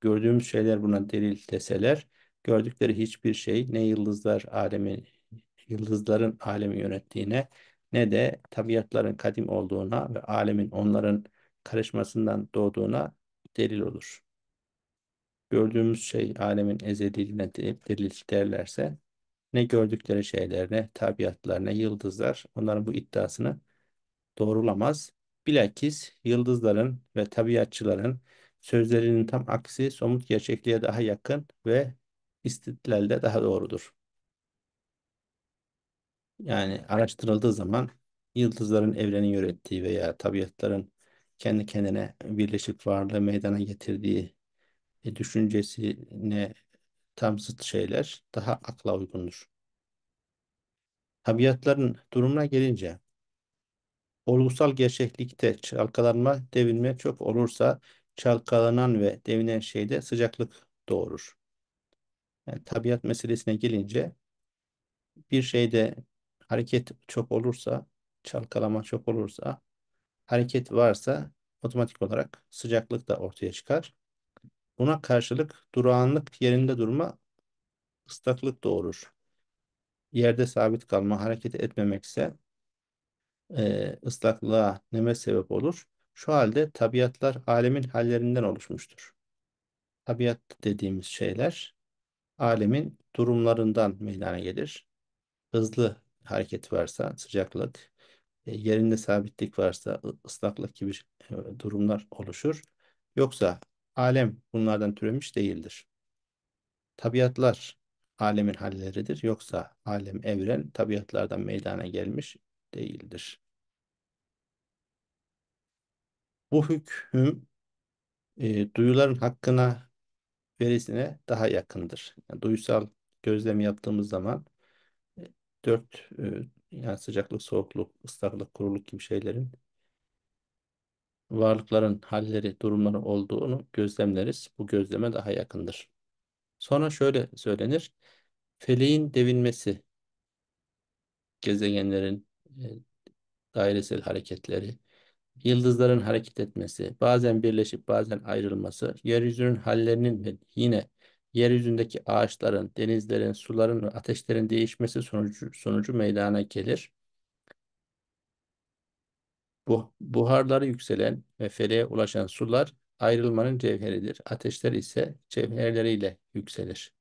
S1: gördüğümüz şeyler buna delil deseler gördükleri hiçbir şey ne yıldızlar alemi yıldızların alemi yönettiğine ne de tabiatların kadim olduğuna ve alemin onların karışmasından doğduğuna delil olur. Gördüğümüz şey alemin ezeliğine delil derlerse ne gördükleri şeyler ne tabiatlar ne yıldızlar onların bu iddiasını doğrulamaz. Bilakis yıldızların ve tabiatçıların sözlerinin tam aksi somut gerçekliğe daha yakın ve istidlalde daha doğrudur. Yani araştırıldığı zaman yıldızların evrenin yönettiği veya tabiatların kendi kendine birleşik varlığı meydana getirdiği e, düşüncesine tam zıt şeyler daha akla uygundur. Tabiatların durumuna gelince olgusal gerçeklikte çalkalanma, devinme çok olursa çalkalanan ve devinen şeyde sıcaklık doğurur. Yani tabiat meselesine gelince bir şeyde hareket çok olursa, çalkalama çok olursa, hareket varsa otomatik olarak sıcaklık da ortaya çıkar. Buna karşılık durağanlık yerinde durma ıslaklık doğurur. Yerde sabit kalma, hareket etmemekse e, ıslaklığa neme sebep olur. Şu halde tabiatlar alemin hallerinden oluşmuştur. Tabiat dediğimiz şeyler alemin durumlarından meydana gelir. Hızlı hareket varsa sıcaklık, e, yerinde sabitlik varsa ıslaklık gibi e, durumlar oluşur. Yoksa alem bunlardan türemiş değildir. Tabiatlar alemin halleridir. Yoksa alem evren tabiatlardan meydana gelmiş değildir. Bu hüküm e, duyuların hakkına verisine daha yakındır. Yani duysal gözlem yaptığımız zaman e, dört e, yani sıcaklık, soğukluk, ıslaklık, kuruluk gibi şeylerin varlıkların halleri, durumları olduğunu gözlemleriz. Bu gözleme daha yakındır. Sonra şöyle söylenir. Feleğin devinmesi, gezegenlerin e, dairesel hareketleri, yıldızların hareket etmesi, bazen birleşip bazen ayrılması, yeryüzünün hallerinin ve yine yeryüzündeki ağaçların, denizlerin, suların ve ateşlerin değişmesi sonucu, sonucu meydana gelir. Bu, buharları yükselen ve feleğe ulaşan sular ayrılmanın cevheridir. Ateşler ise cevherleriyle yükselir.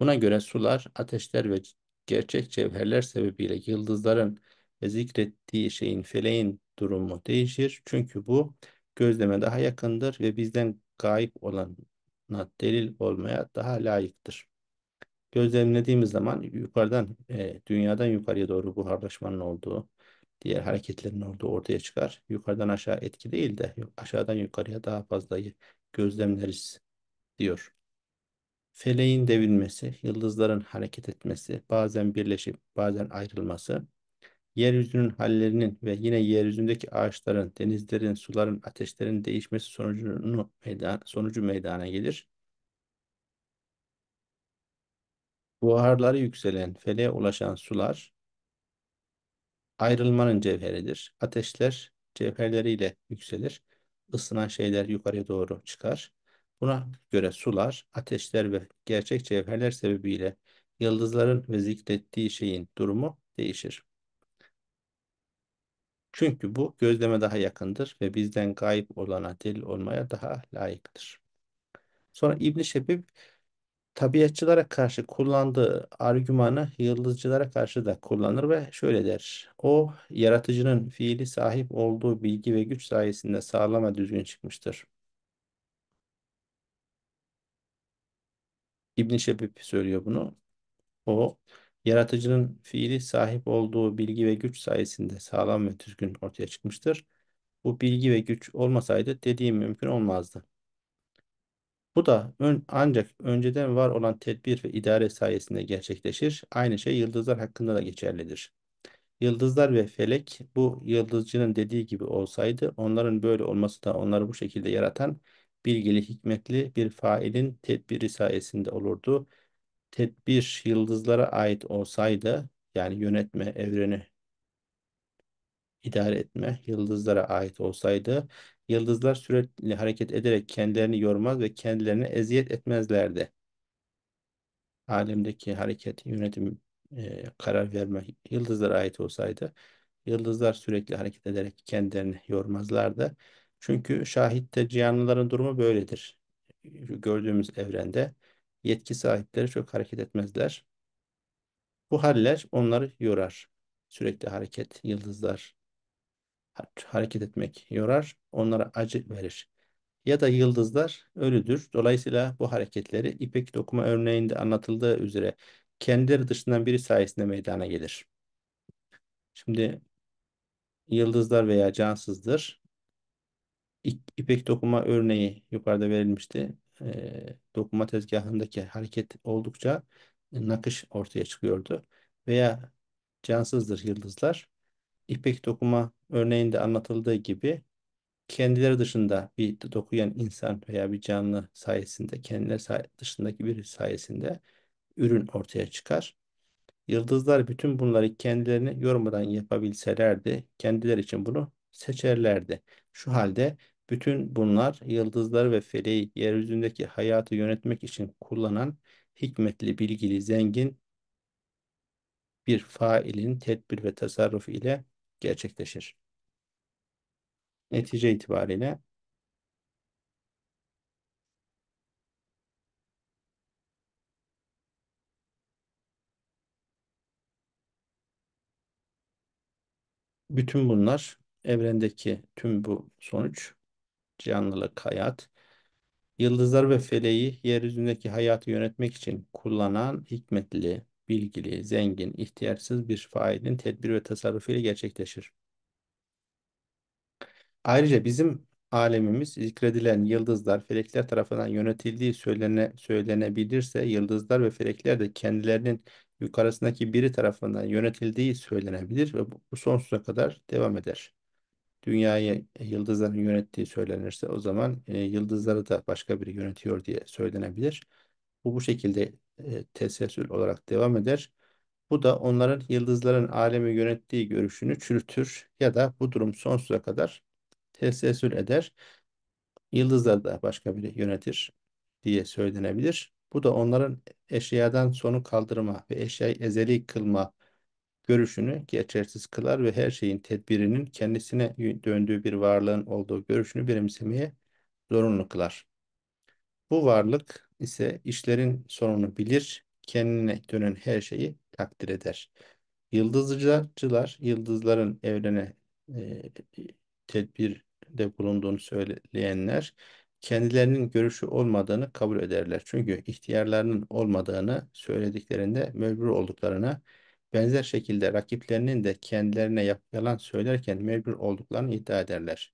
S1: Buna göre sular, ateşler ve gerçek cevherler sebebiyle yıldızların ve zikrettiği şeyin, feleğin durumu değişir. Çünkü bu gözleme daha yakındır ve bizden gayip olana delil olmaya daha layıktır. Gözlemlediğimiz zaman yukarıdan, e, dünyadan yukarıya doğru buharlaşmanın olduğu, diğer hareketlerin olduğu ortaya çıkar. Yukarıdan aşağı etki değil de aşağıdan yukarıya daha fazlayı gözlemleriz diyor. Feleğin devinmesi, yıldızların hareket etmesi, bazen birleşip bazen ayrılması yeryüzünün hallerinin ve yine yeryüzündeki ağaçların, denizlerin, suların, ateşlerin değişmesi sonucunu meydana, sonucu meydana gelir. Buharları yükselen, feleğe ulaşan sular ayrılmanın cevheridir. Ateşler cevherleriyle yükselir. Isınan şeyler yukarıya doğru çıkar. Buna göre sular, ateşler ve gerçek cevherler sebebiyle yıldızların ve zikrettiği şeyin durumu değişir. Çünkü bu gözleme daha yakındır ve bizden gayb olana delil olmaya daha layıktır. Sonra İbn Şebib tabiatçılara karşı kullandığı argümanı yıldızcılara karşı da kullanır ve şöyle der. O yaratıcının fiili sahip olduğu bilgi ve güç sayesinde sağlama düzgün çıkmıştır. İbn Şebib söylüyor bunu. O Yaratıcının fiili sahip olduğu bilgi ve güç sayesinde sağlam ve düzgün ortaya çıkmıştır. Bu bilgi ve güç olmasaydı dediğim mümkün olmazdı. Bu da ön, ancak önceden var olan tedbir ve idare sayesinde gerçekleşir. Aynı şey yıldızlar hakkında da geçerlidir. Yıldızlar ve felek bu yıldızcının dediği gibi olsaydı onların böyle olması da onları bu şekilde yaratan bilgili, hikmetli bir failin tedbiri sayesinde olurdu tedbir yıldızlara ait olsaydı yani yönetme evreni idare etme yıldızlara ait olsaydı yıldızlar sürekli hareket ederek kendilerini yormaz ve kendilerine eziyet etmezlerdi. Alemdeki hareket, yönetim, e, karar verme yıldızlara ait olsaydı yıldızlar sürekli hareket ederek kendilerini yormazlardı. Çünkü şahitte cihanlıların durumu böyledir. Gördüğümüz evrende yetki sahipleri çok hareket etmezler. Bu haller onları yorar. Sürekli hareket, yıldızlar hareket etmek yorar, onlara acı verir. Ya da yıldızlar ölüdür. Dolayısıyla bu hareketleri ipek dokuma örneğinde anlatıldığı üzere kendileri dışından biri sayesinde meydana gelir. Şimdi yıldızlar veya cansızdır. İpek dokuma örneği yukarıda verilmişti e, dokuma tezgahındaki hareket oldukça e, nakış ortaya çıkıyordu. Veya cansızdır yıldızlar. İpek dokuma örneğinde anlatıldığı gibi kendileri dışında bir dokuyan insan veya bir canlı sayesinde, kendileri dışındaki bir sayesinde ürün ortaya çıkar. Yıldızlar bütün bunları kendilerini yormadan yapabilselerdi, kendileri için bunu seçerlerdi. Şu halde bütün bunlar yıldızlar ve feleği yeryüzündeki hayatı yönetmek için kullanan hikmetli, bilgili, zengin bir failin tedbir ve tasarruf ile gerçekleşir. Netice itibariyle bütün bunlar evrendeki tüm bu sonuç canlılık, hayat, yıldızlar ve feleği yeryüzündeki hayatı yönetmek için kullanan hikmetli, bilgili, zengin, ihtiyarsız bir failin tedbir ve tasarrufu ile gerçekleşir. Ayrıca bizim alemimiz zikredilen yıldızlar, felekler tarafından yönetildiği söylene, söylenebilirse yıldızlar ve felekler de kendilerinin yukarısındaki biri tarafından yönetildiği söylenebilir ve bu sonsuza kadar devam eder dünyayı e, yıldızların yönettiği söylenirse o zaman e, yıldızları da başka biri yönetiyor diye söylenebilir. Bu bu şekilde e, teselsül olarak devam eder. Bu da onların yıldızların alemi yönettiği görüşünü çürütür ya da bu durum sonsuza kadar teselsül eder. Yıldızları da başka biri yönetir diye söylenebilir. Bu da onların eşyadan sonu kaldırma ve eşyayı ezeli kılma görüşünü geçersiz kılar ve her şeyin tedbirinin kendisine döndüğü bir varlığın olduğu görüşünü benimsemeye zorunlu kılar. Bu varlık ise işlerin sonunu bilir, kendine dönen her şeyi takdir eder. Yıldızcılar, yıldızların evrene e, tedbirde bulunduğunu söyleyenler, kendilerinin görüşü olmadığını kabul ederler. Çünkü ihtiyarlarının olmadığını söylediklerinde mecbur olduklarına Benzer şekilde rakiplerinin de kendilerine yalan söylerken mecbur olduklarını iddia ederler.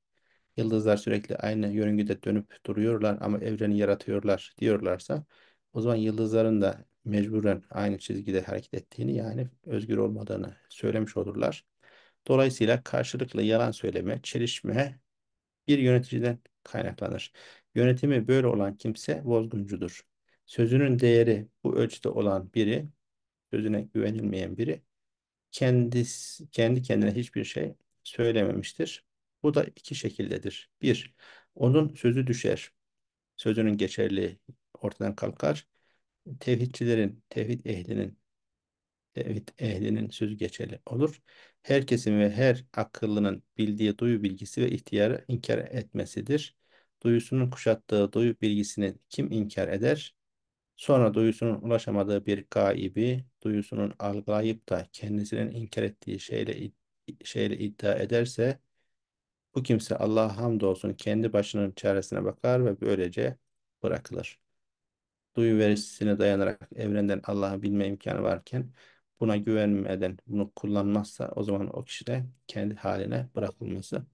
S1: Yıldızlar sürekli aynı yörüngede dönüp duruyorlar ama evreni yaratıyorlar diyorlarsa o zaman yıldızların da mecburen aynı çizgide hareket ettiğini yani özgür olmadığını söylemiş olurlar. Dolayısıyla karşılıklı yalan söyleme, çelişme bir yöneticiden kaynaklanır. Yönetimi böyle olan kimse bozguncudur. Sözünün değeri bu ölçüde olan biri sözüne güvenilmeyen biri kendisi, kendi kendine hiçbir şey söylememiştir. Bu da iki şekildedir. Bir, onun sözü düşer. Sözünün geçerliği ortadan kalkar. Tevhidçilerin, tevhid ehlinin tevhid ehlinin sözü geçerli olur. Herkesin ve her akıllının bildiği duyu bilgisi ve ihtiyarı inkar etmesidir. Duyusunun kuşattığı duyu bilgisini kim inkar eder? Sonra duyusunun ulaşamadığı bir gaibi, duyusunun algılayıp da kendisinin inkar ettiği şeyle, şeyle iddia ederse, bu kimse Allah'a hamdolsun kendi başının çaresine bakar ve böylece bırakılır. Duyu verisine dayanarak evrenden Allah'ı bilme imkanı varken, buna güvenmeden bunu kullanmazsa o zaman o kişi de kendi haline bırakılması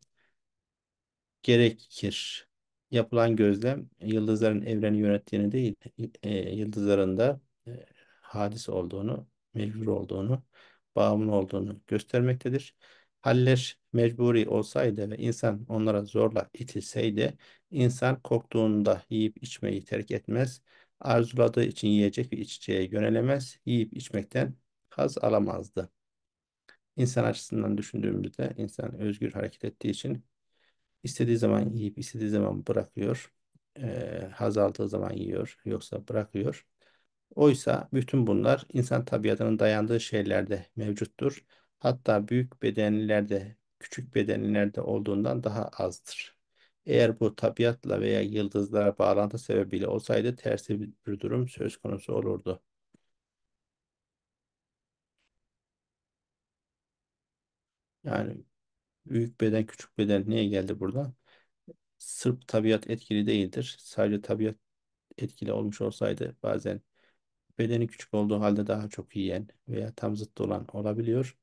S1: gerekir yapılan gözlem e, yıldızların evreni yönettiğini değil, e, yıldızların da e, hadis olduğunu, mecbur olduğunu, bağımlı olduğunu göstermektedir. Haller mecburi olsaydı ve insan onlara zorla itilseydi, insan korktuğunda yiyip içmeyi terk etmez, arzuladığı için yiyecek ve içeceğe yönelemez, yiyip içmekten haz alamazdı. İnsan açısından düşündüğümüzde insan özgür hareket ettiği için İstediği zaman yiyip istediği zaman bırakıyor. E, haz aldığı zaman yiyor yoksa bırakıyor. Oysa bütün bunlar insan tabiatının dayandığı şeylerde mevcuttur. Hatta büyük bedenlilerde, küçük bedenlilerde olduğundan daha azdır. Eğer bu tabiatla veya yıldızlara bağlantı sebebiyle olsaydı tersi bir durum söz konusu olurdu. Yani Büyük beden, küçük beden neye geldi burada? Sırf tabiat etkili değildir. Sadece tabiat etkili olmuş olsaydı bazen bedeni küçük olduğu halde daha çok yiyen veya tam zıttı olan olabiliyor.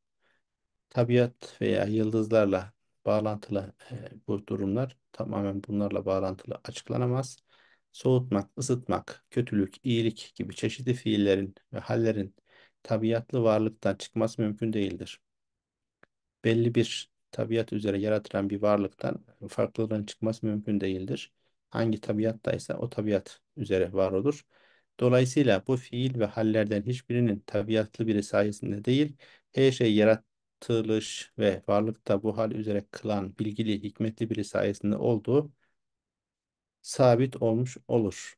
S1: Tabiat veya yıldızlarla bağlantılı e, bu durumlar tamamen bunlarla bağlantılı açıklanamaz. Soğutmak, ısıtmak, kötülük, iyilik gibi çeşitli fiillerin ve hallerin tabiatlı varlıktan çıkması mümkün değildir. Belli bir tabiat üzere yaratılan bir varlıktan farklılığın çıkması mümkün değildir. Hangi tabiattaysa o tabiat üzere var olur. Dolayısıyla bu fiil ve hallerden hiçbirinin tabiatlı biri sayesinde değil, her şey yaratılış ve varlıkta bu hal üzere kılan bilgili, hikmetli biri sayesinde olduğu sabit olmuş olur.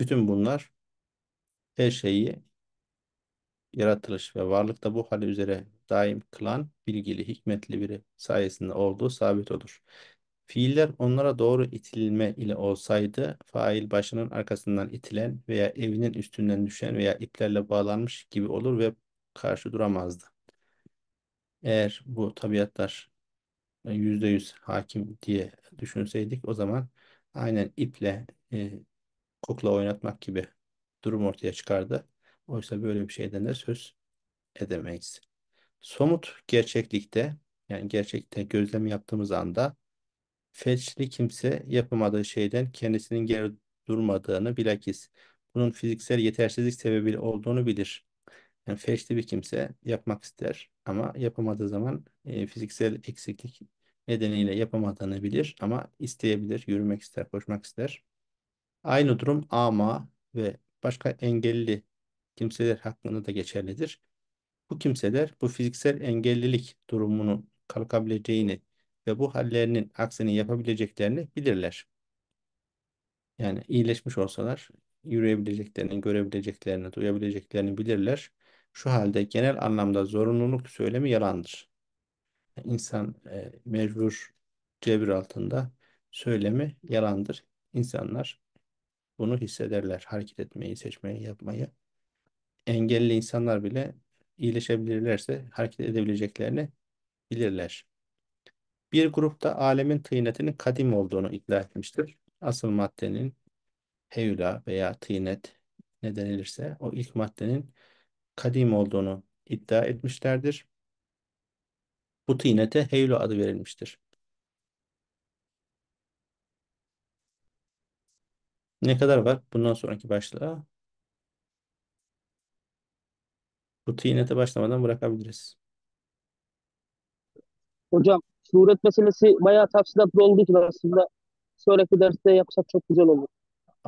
S1: Bütün bunlar her şeyi yaratılış ve varlıkta bu hali üzere daim kılan bilgili, hikmetli biri sayesinde olduğu sabit olur. Fiiller onlara doğru itilme ile olsaydı fail başının arkasından itilen veya evinin üstünden düşen veya iplerle bağlanmış gibi olur ve karşı duramazdı. Eğer bu tabiatlar %100 e, hakim diye düşünseydik o zaman aynen iple e, kukla oynatmak gibi durum ortaya çıkardı. Oysa böyle bir şeyden de söz edemeyiz. Somut gerçeklikte yani gerçekte gözlem yaptığımız anda felçli kimse yapamadığı şeyden kendisinin geri durmadığını bilakis bunun fiziksel yetersizlik sebebi olduğunu bilir. Yani felçli bir kimse yapmak ister ama yapamadığı zaman e, fiziksel eksiklik nedeniyle yapamadığını bilir ama isteyebilir, yürümek ister, koşmak ister. Aynı durum ama ve başka engelli kimseler hakkında da geçerlidir. Bu kimseler bu fiziksel engellilik durumunun kalkabileceğini ve bu hallerinin aksini yapabileceklerini bilirler. Yani iyileşmiş olsalar yürüyebileceklerini, görebileceklerini, duyabileceklerini bilirler. Şu halde genel anlamda zorunluluk söylemi yalandır. İnsan insan e, mecbur cebir altında söylemi yalandır. İnsanlar bunu hissederler. Hareket etmeyi, seçmeyi, yapmayı engelli insanlar bile iyileşebilirlerse hareket edebileceklerini bilirler. Bir grupta alemin tıynetinin kadim olduğunu iddia etmiştir. Asıl maddenin heyula veya tıynet ne denilirse o ilk maddenin kadim olduğunu iddia etmişlerdir. Bu tıynete heyula adı verilmiştir. Ne kadar var? Bundan sonraki başlığa Bu tıynete başlamadan bırakabiliriz. Hocam suret meselesi bayağı tafsilatlı olduğu için aslında sonraki derste yapsak çok güzel olur.